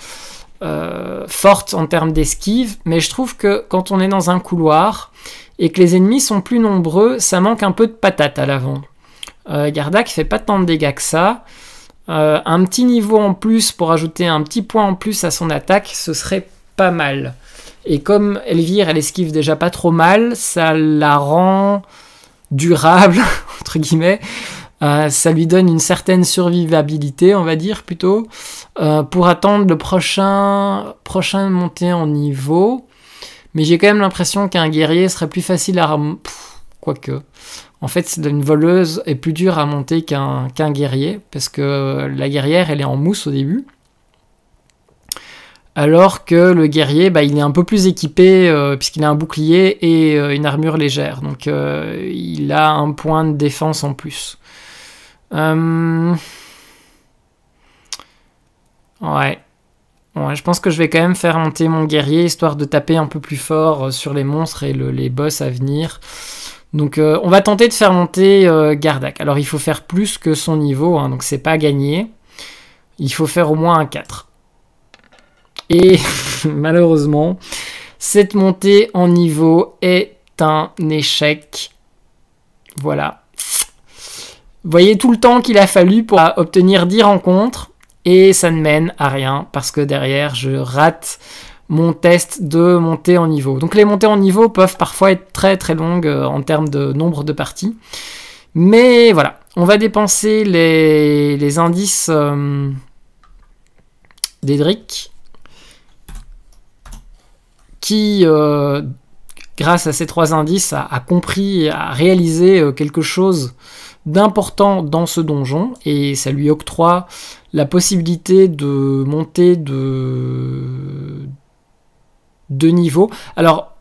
forte en termes d'esquive, mais je trouve que quand on est dans un couloir et que les ennemis sont plus nombreux, ça manque un peu de patate à l'avant. Euh, qui fait pas tant de dégâts que ça. un petit niveau en plus pour ajouter un petit point en plus à son attaque, ce serait pas mal. Et comme Elvire, elle esquive déjà pas trop mal, ça la rend durable, *laughs* entre guillemets. Euh, ça lui donne une certaine survivabilité, on va dire plutôt, euh, pour attendre le prochain, prochain montée en niveau. Mais j'ai quand même l'impression qu'un guerrier serait plus facile à ram... quoique. En fait, une voleuse est plus dure à monter qu'un qu'un guerrier, parce que la guerrière, elle est en mousse au début alors que le guerrier, bah, il est un peu plus équipé euh, puisqu'il a un bouclier et euh, une armure légère. Donc euh, il a un point de défense en plus. Ouais. ouais. Je pense que je vais quand même faire monter mon guerrier histoire de taper un peu plus fort sur les monstres et les boss à venir. Donc on va tenter de faire monter Gardak. Alors il faut faire plus que son niveau, hein, donc c'est pas gagné. Il faut faire au moins un 4. Et *laughs* malheureusement, cette montée en niveau est un échec. Voilà. Vous voyez tout le temps qu'il a fallu pour obtenir 10 rencontres et ça ne mène à rien parce que derrière je rate mon test de montée en niveau. Donc les montées en niveau peuvent parfois être très très longues euh, en termes de nombre de parties. Mais voilà, on va dépenser les, indices euh, d'Edric qui, euh, grâce à ces trois indices, a, compris, a réalisé euh, quelque chose d'important dans ce donjon, et ça lui octroie la possibilité de monter de deux niveaux. Alors,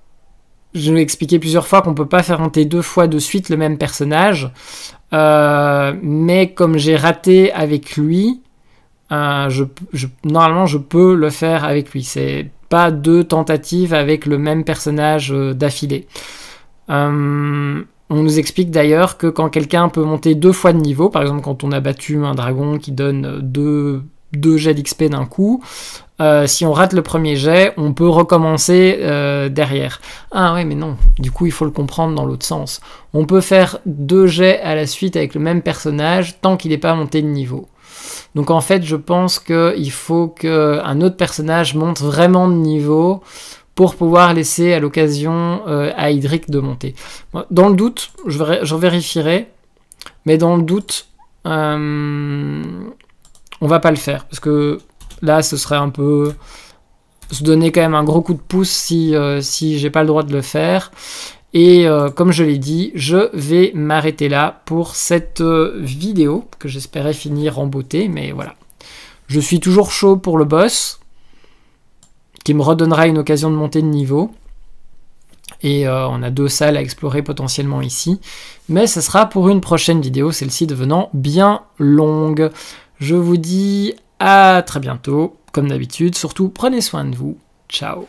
je vais expliquer plusieurs fois qu'on peut pas faire monter deux fois de suite le même personnage, euh, mais comme j'ai raté avec lui, je, normalement je peux le faire avec lui. C'est deux tentatives avec le même personnage euh, d'affilée. Euh, on nous explique d'ailleurs que quand quelqu'un peut monter deux fois de niveau, par exemple quand on a battu un dragon qui donne deux, deux jets d'XP d'un coup, euh, si on rate le premier jet, on peut recommencer derrière. Ah ouais, mais non, du coup il faut le comprendre dans l'autre sens. On peut faire deux jets à la suite avec le même personnage tant qu'il n'est pas monté de niveau. Donc en fait, je pense qu'il faut qu'un autre personnage monte vraiment de niveau pour pouvoir laisser à l'occasion euh, à Hydric de monter. Dans le doute, je, vérifierai, mais dans le doute, euh, on va pas le faire, parce que là, ce serait un peu se donner quand même un gros coup de pouce si, je euh, si j'ai pas le droit de le faire. Et euh, comme je l'ai dit, je vais m'arrêter là pour cette euh, vidéo que j'espérais finir en beauté, mais voilà. Je suis toujours chaud pour le boss, qui me redonnera une occasion de monter de niveau. Et euh, on a deux salles à explorer potentiellement ici. Mais ce sera pour une prochaine vidéo, celle-ci devenant bien longue. Je vous dis à très bientôt, comme d'habitude. Surtout, prenez soin de vous. Ciao